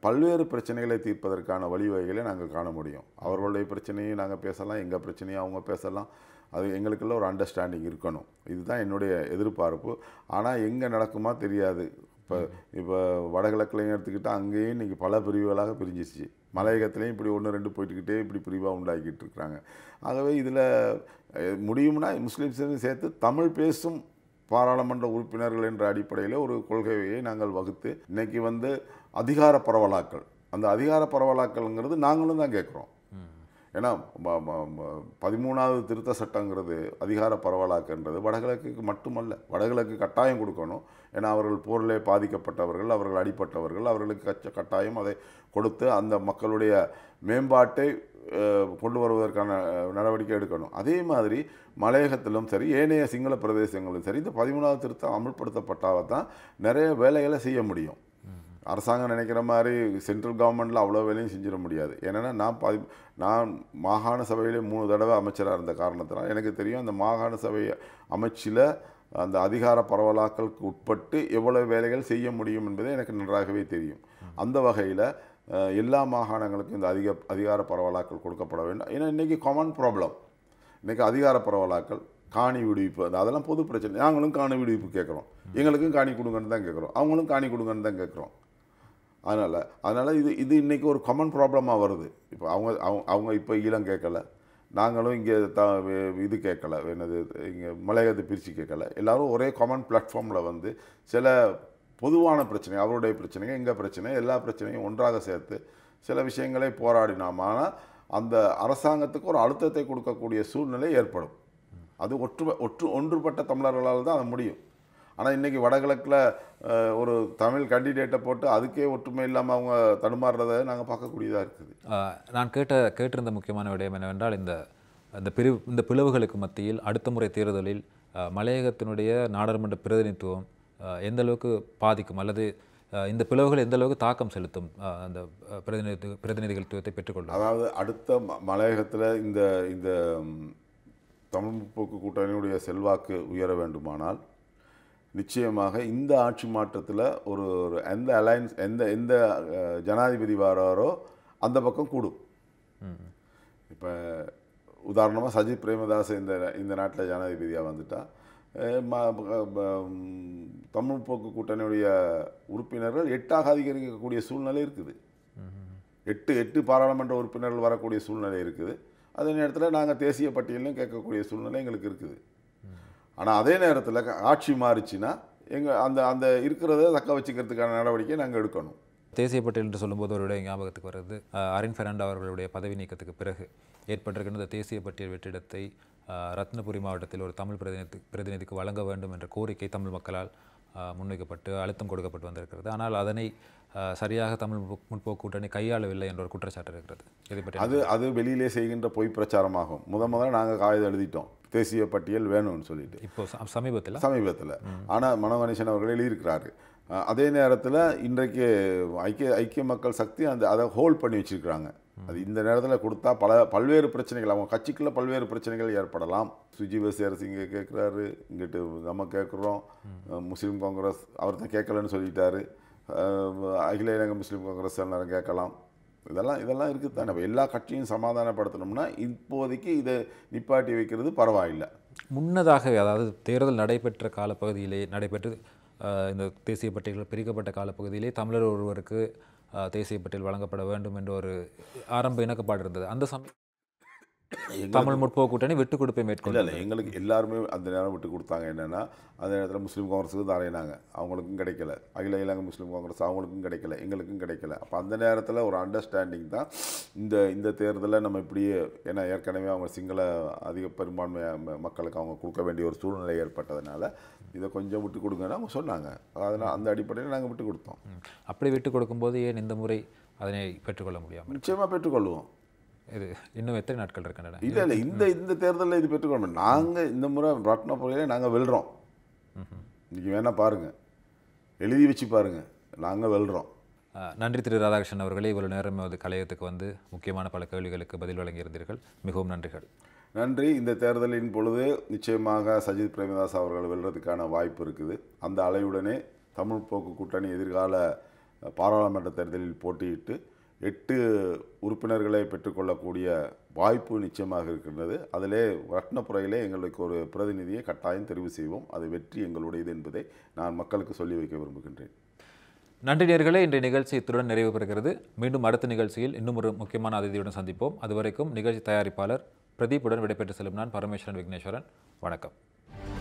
பல்வேறு பிரச்சனைகளை தீர்ப்பதற்கான வழிவகைகளை நாங்கள் காண முடியும் அவர்களுடைய பிரச்சனையும் நாங்கள் பேசலாம் எங்கள் பிரச்சனையும் அவங்க பேசலாம் அது எங்களுக்குள்ள ஒரு அண்டர்ஸ்டாண்டிங் இருக்கணும் இதுதான் என்னுடைய எதிர்பார்ப்பு ஆனால் எங்கே நடக்குமா தெரியாது இப்போ இப்போ வடகிழக்குலையும் எடுத்துக்கிட்டால் அங்கேயும் இன்றைக்கி பல பிரிவுகளாக பிரிஞ்சிச்சு மலையகத்துலேயும் இப்படி ஒன்று ரெண்டு போயிட்டுக்கிட்டே இப்படி பிரிவாக உண்டாக்கிட்டு இருக்கிறாங்க ஆகவே இதில் முடியும்னா முஸ்லீம்ஸையும் சேர்த்து தமிழ் பேசும் பாராளுமன்ற உறுப்பினர்கள் என்ற அடிப்படையில் ஒரு கொள்கையை நாங்கள் வகுத்து இன்றைக்கி வந்து அதிகார பரவலாக்கள் அந்த அதிகார பரவலாக்கள்ங்கிறது நாங்களும் தான் கேட்குறோம் ஏன்னா பதிமூணாவது திருத்த சட்டங்கிறது அதிகார பரவலாக்குன்றது வடகிழக்குக்கு மட்டுமல்ல வடகிழக்கு கட்டாயம் கொடுக்கணும் ஏன்னா அவர்கள் போரிலே பாதிக்கப்பட்டவர்கள் அவர்கள் அடிப்பட்டவர்கள் அவர்களுக்கு கச்ச கட்டாயம் அதை கொடுத்து அந்த மக்களுடைய மேம்பாட்டை கொண்டு வருவதற்கான நடவடிக்கை எடுக்கணும் அதே மாதிரி மலையகத்திலும் சரி ஏனைய சிங்கள பிரதேசங்களிலும் சரி இந்த பதிமூணாவது திருத்தம் அமல்படுத்தப்பட்டால் தான் நிறைய வேலைகளை செய்ய முடியும் அரசாங்கம் நினைக்கிற மாதிரி சென்ட்ரல் கவர்மெண்ட்டில் அவ்வளோ வேலையும் செஞ்சிட முடியாது ஏன்னா நான் பதி நான் மாகாண சபையிலே மூணு தடவை அமைச்சராக இருந்த காரணத்தினால் எனக்கு தெரியும் அந்த மாகாண சபை அமைச்சில் அந்த அதிகார பரவலாக்களுக்கு உட்பட்டு எவ்வளோ வேலைகள் செய்ய முடியும் என்பதை எனக்கு நன்றாகவே தெரியும் அந்த வகையில் எல்லா மாகாணங்களுக்கும் இந்த அதிக அதிகார பரவலாக்கள் கொடுக்கப்பட வேண்டும் ஏன்னா இன்றைக்கி காமன் ப்ராப்ளம் இன்றைக்கி அதிகார பரவலாக்கள் காணி விடுவிப்பு அந்த அதெல்லாம் பொது பிரச்சனை நாங்களும் காணி விடுவிப்பு கேட்குறோம் எங்களுக்கும் காணி கொடுங்கன்னு தான் கேட்குறோம் அவங்களும் காணி கொடுங்கன்னு தான் கேட்குறோம் அதனால் அதனால் இது இது இன்றைக்கி ஒரு காமன் ப்ராப்ளமாக வருது இப்போ அவங்க அவங்க அவங்க இப்போ ஈழம் கேட்கல நாங்களும் இங்கே த இது கேட்கல என்னது இங்கே மலையகத்தை பிரித்து கேட்கல எல்லோரும் ஒரே காமன் பிளாட்ஃபார்மில் வந்து சில பொதுவான பிரச்சனை அவருடைய பிரச்சனைங்க எங்கள் பிரச்சனை எல்லா பிரச்சனையும் ஒன்றாக சேர்த்து சில விஷயங்களை போராடினோம் அந்த அரசாங்கத்துக்கு ஒரு அழுத்தத்தை கொடுக்கக்கூடிய சூழ்நிலை ஏற்படும் அது ஒற்று ஒற்று ஒன்றுபட்ட தமிழர்களால் தான் அது முடியும் ஆனால் இன்றைக்கி வடகிழக்கில் ஒரு தமிழ் கேண்டிடேட்டை போட்டு அதுக்கே ஒற்றுமை இல்லாமல் அவங்க தடுமாறுறதை நாங்கள் பார்க்கக்கூடியதாக இருக்குது நான் கேட்ட கேட்டிருந்த முக்கியமான விடயம் என்னவென்றால் இந்த இந்த பிரிவு இந்த பிளவுகளுக்கு மத்தியில் அடுத்த முறை தேர்தலில் மலையகத்தினுடைய நாடாளுமன்ற பிரதிநிதித்துவம் எந்த அளவுக்கு பாதிக்கும் அல்லது இந்த பிளவுகள் எந்த அளவுக்கு தாக்கம் செலுத்தும் அந்த பிரதிநிதி பிரதிநிதிகளுத்துவத்தை பெற்றுக்கொள்ளும் அதாவது அடுத்த மலையகத்தில் இந்த இந்த தமிழ் போக்கு கூட்டணியுடைய செல்வாக்கு உயர வேண்டுமானால் நிச்சயமாக இந்த ஆட்சி மாற்றத்தில் ஒரு ஒரு எந்த அலையன்ஸ் எந்த எந்த ஜனாதிபதி வராரோ அந்த பக்கம் கூடும் இப்போ உதாரணமாக சஜித் பிரேமதாஸ் இந்த இந்த நாட்டில் ஜனாதிபதியாக வந்துட்டால் தமிழ் போக்கு கூட்டணியுடைய உறுப்பினர்கள் எட்டாக அதிகரிக்கக்கூடிய சூழ்நிலை இருக்குது எட்டு எட்டு பாராளுமன்ற உறுப்பினர்கள் வரக்கூடிய சூழ்நிலை இருக்குது அதே நேரத்தில் நாங்கள் தேசிய பட்டியலையும் கேட்கக்கூடிய சூழ்நிலை எங்களுக்கு இருக்குது ஆனால் அதே நேரத்தில் ஆட்சி மாறிச்சின்னா எங்கள் அந்த அந்த இருக்கிறத தக்க வச்சுக்கிறதுக்கான நடவடிக்கை நாங்கள் எடுக்கணும் தேசிய பட்டியல் என்று சொல்லும்போது அவருடைய ஞாபகத்துக்கு வருது அரின் ஃபெர்னாண்டோ அவர்களுடைய பதவி நீக்கத்துக்கு பிறகு ஏற்பட்டிருக்கின்ற தேசிய பட்டியல் வெற்றிடத்தை ரத்னபுரி மாவட்டத்தில் ஒரு தமிழ் பிரதிநிதி பிரதிநிதிக்கு வழங்க வேண்டும் என்ற கோரிக்கை தமிழ் மக்களால் முன்வைக்கப்பட்டு அழுத்தம் கொடுக்கப்பட்டு வந்திருக்கிறது ஆனால் அதனை சரியாக தமிழ் முற்போக்கு கூட்டணி கையாளவில்லை என்ற ஒரு குற்றச்சாட்டு இருக்கிறது இதை பற்றி அது அது வெளியிலே செய்கின்ற பொய் பிரச்சாரமாகும் முத முதல்ல நாங்கள் காகிதம் எழுதிட்டோம் தேசிய பட்டியல் வேணும்னு சொல்லிட்டு இப்போ சமீபத்தில் சமீபத்தில் ஆனால் மனோகணேசன் அவர்கள் எழுதியிருக்கிறாரு அதே நேரத்தில் இன்றைக்கு ஐக்கிய ஐக்கிய மக்கள் சக்தி அந்த அதை ஹோல்ட் பண்ணி வச்சுருக்கிறாங்க அது இந்த நேரத்தில் கொடுத்தா பல பல்வேறு பிரச்சனைகள் அவங்க கட்சிக்குள்ள பல்வேறு பிரச்சனைகள் ஏற்படலாம் சுஜீவ சேரஸ் இங்கே கேட்குறாரு இங்கிட்டு நம்ம கேட்குறோம் முஸ்லீம் காங்கிரஸ் அவர் தான் கேட்கலன்னு சொல்லிட்டாரு அகில இலங்கை முஸ்லீம் காங்கிரஸ் எல்லாரும் கேட்கலாம் இதெல்லாம் இதெல்லாம் இருக்குது தான் நம்ம எல்லா கட்சியும் சமாதானப்படுத்தணும்னா இப்போதைக்கு இதை நிப்பாட்டி வைக்கிறது பரவாயில்லை முன்னதாகவே அதாவது தேர்தல் நடைபெற்ற காலப்பகுதியிலே நடைபெற்று இந்த தேசிய பட்டியல்கள் பிரிக்கப்பட்ட காலப்பகுதியிலே தமிழர் ஒருவருக்கு தேசிய பட்டியல் வழங்கப்பட வேண்டும் என்ற ஒரு ஆரம்ப இணக்கப்பாடு இருந்தது அந்த சமயம் தமிழ் முற்போக்கு கூட்டணி விட்டு கொடுப்பை மேற்கொள்ள இல்லை எங்களுக்கு எல்லாருமே அந்த நேரம் விட்டு கொடுத்தாங்க என்னென்னா அந்த நேரத்தில் முஸ்லீம் காங்கிரஸுக்கு தாரையினாங்க அவங்களுக்கும் கிடைக்கல அகில இலங்கை முஸ்லீம் காங்கிரஸ் அவங்களுக்கும் கிடைக்கல எங்களுக்கும் கிடைக்கல அப்போ அந்த நேரத்தில் ஒரு அண்டர்ஸ்டாண்டிங் தான் இந்த இந்த தேர்தலில் நம்ம இப்படியே ஏன்னா ஏற்கனவே அவங்க சிங்கள அதிக பெரும்பான்மை மக்களுக்கு அவங்க கொடுக்க வேண்டிய ஒரு சூழ்நிலை ஏற்பட்டதுனால இதை கொஞ்சம் விட்டு கொடுங்கன்னு அவங்க சொன்னாங்க அதனால் அந்த அடிப்படையில் நாங்கள் விட்டு கொடுத்தோம் அப்படி விட்டு கொடுக்கும்போது ஏன் இந்த முறை அதனை பெற்றுக்கொள்ள முடியாமல் நிச்சயமாக பெற்றுக்கொள்வோம் இது இன்னும் எத்தனை நாட்கள் இருக்கின்றன இல்லை இல்லை இந்த இந்த தேர்தலில் இது பெற்றுக்கணும் நாங்கள் இந்த முறை ரத்னபுரியிலே நாங்கள் வெல்றோம் இன்றைக்கி வேணால் பாருங்கள் எழுதி வச்சு பாருங்கள் நாங்கள் வெல்றோம் நன்றி திரு ராதாகிருஷ்ணன் அவர்களே இவ்வளவு நேரம் அது கலையத்துக்கு வந்து முக்கியமான பல கேள்விகளுக்கு பதில் வழங்கியிருந்தீர்கள் மிகவும் நன்றிகள் நன்றி இந்த தேர்தலின் பொழுது நிச்சயமாக சஜித் பிரேமதாஸ் அவர்கள் வெல்றதுக்கான வாய்ப்பு இருக்குது அந்த அலையுடனே தமிழ் போக்கு கூட்டணி எதிர்கால பாராளுமன்ற தேர்தலில் போட்டியிட்டு எட்டு உறுப்பினர்களை பெற்றுக்கொள்ளக்கூடிய வாய்ப்பு நிச்சயமாக இருக்கின்றது அதிலே ரத்னப்புறையிலே எங்களுக்கு ஒரு பிரதிநிதியை கட்டாயம் தெரிவு செய்வோம் அது வெற்றி எங்களுடையது என்பதை நான் மக்களுக்கு சொல்லி வைக்க விரும்புகின்றேன் நன்றி நேர்களே இன்றைய நிகழ்ச்சி இத்துடன் நிறைவு பெறுகிறது மீண்டும் அடுத்த நிகழ்ச்சியில் இன்னும் ஒரு முக்கியமான அதிதியுடன் சந்திப்போம் அதுவரைக்கும் நிகழ்ச்சி தயாரிப்பாளர் பிரதீப்புடன் விடைபெற்று செல்லும் நான் பரமேஸ்வரன் விக்னேஸ்வரன் வணக்கம்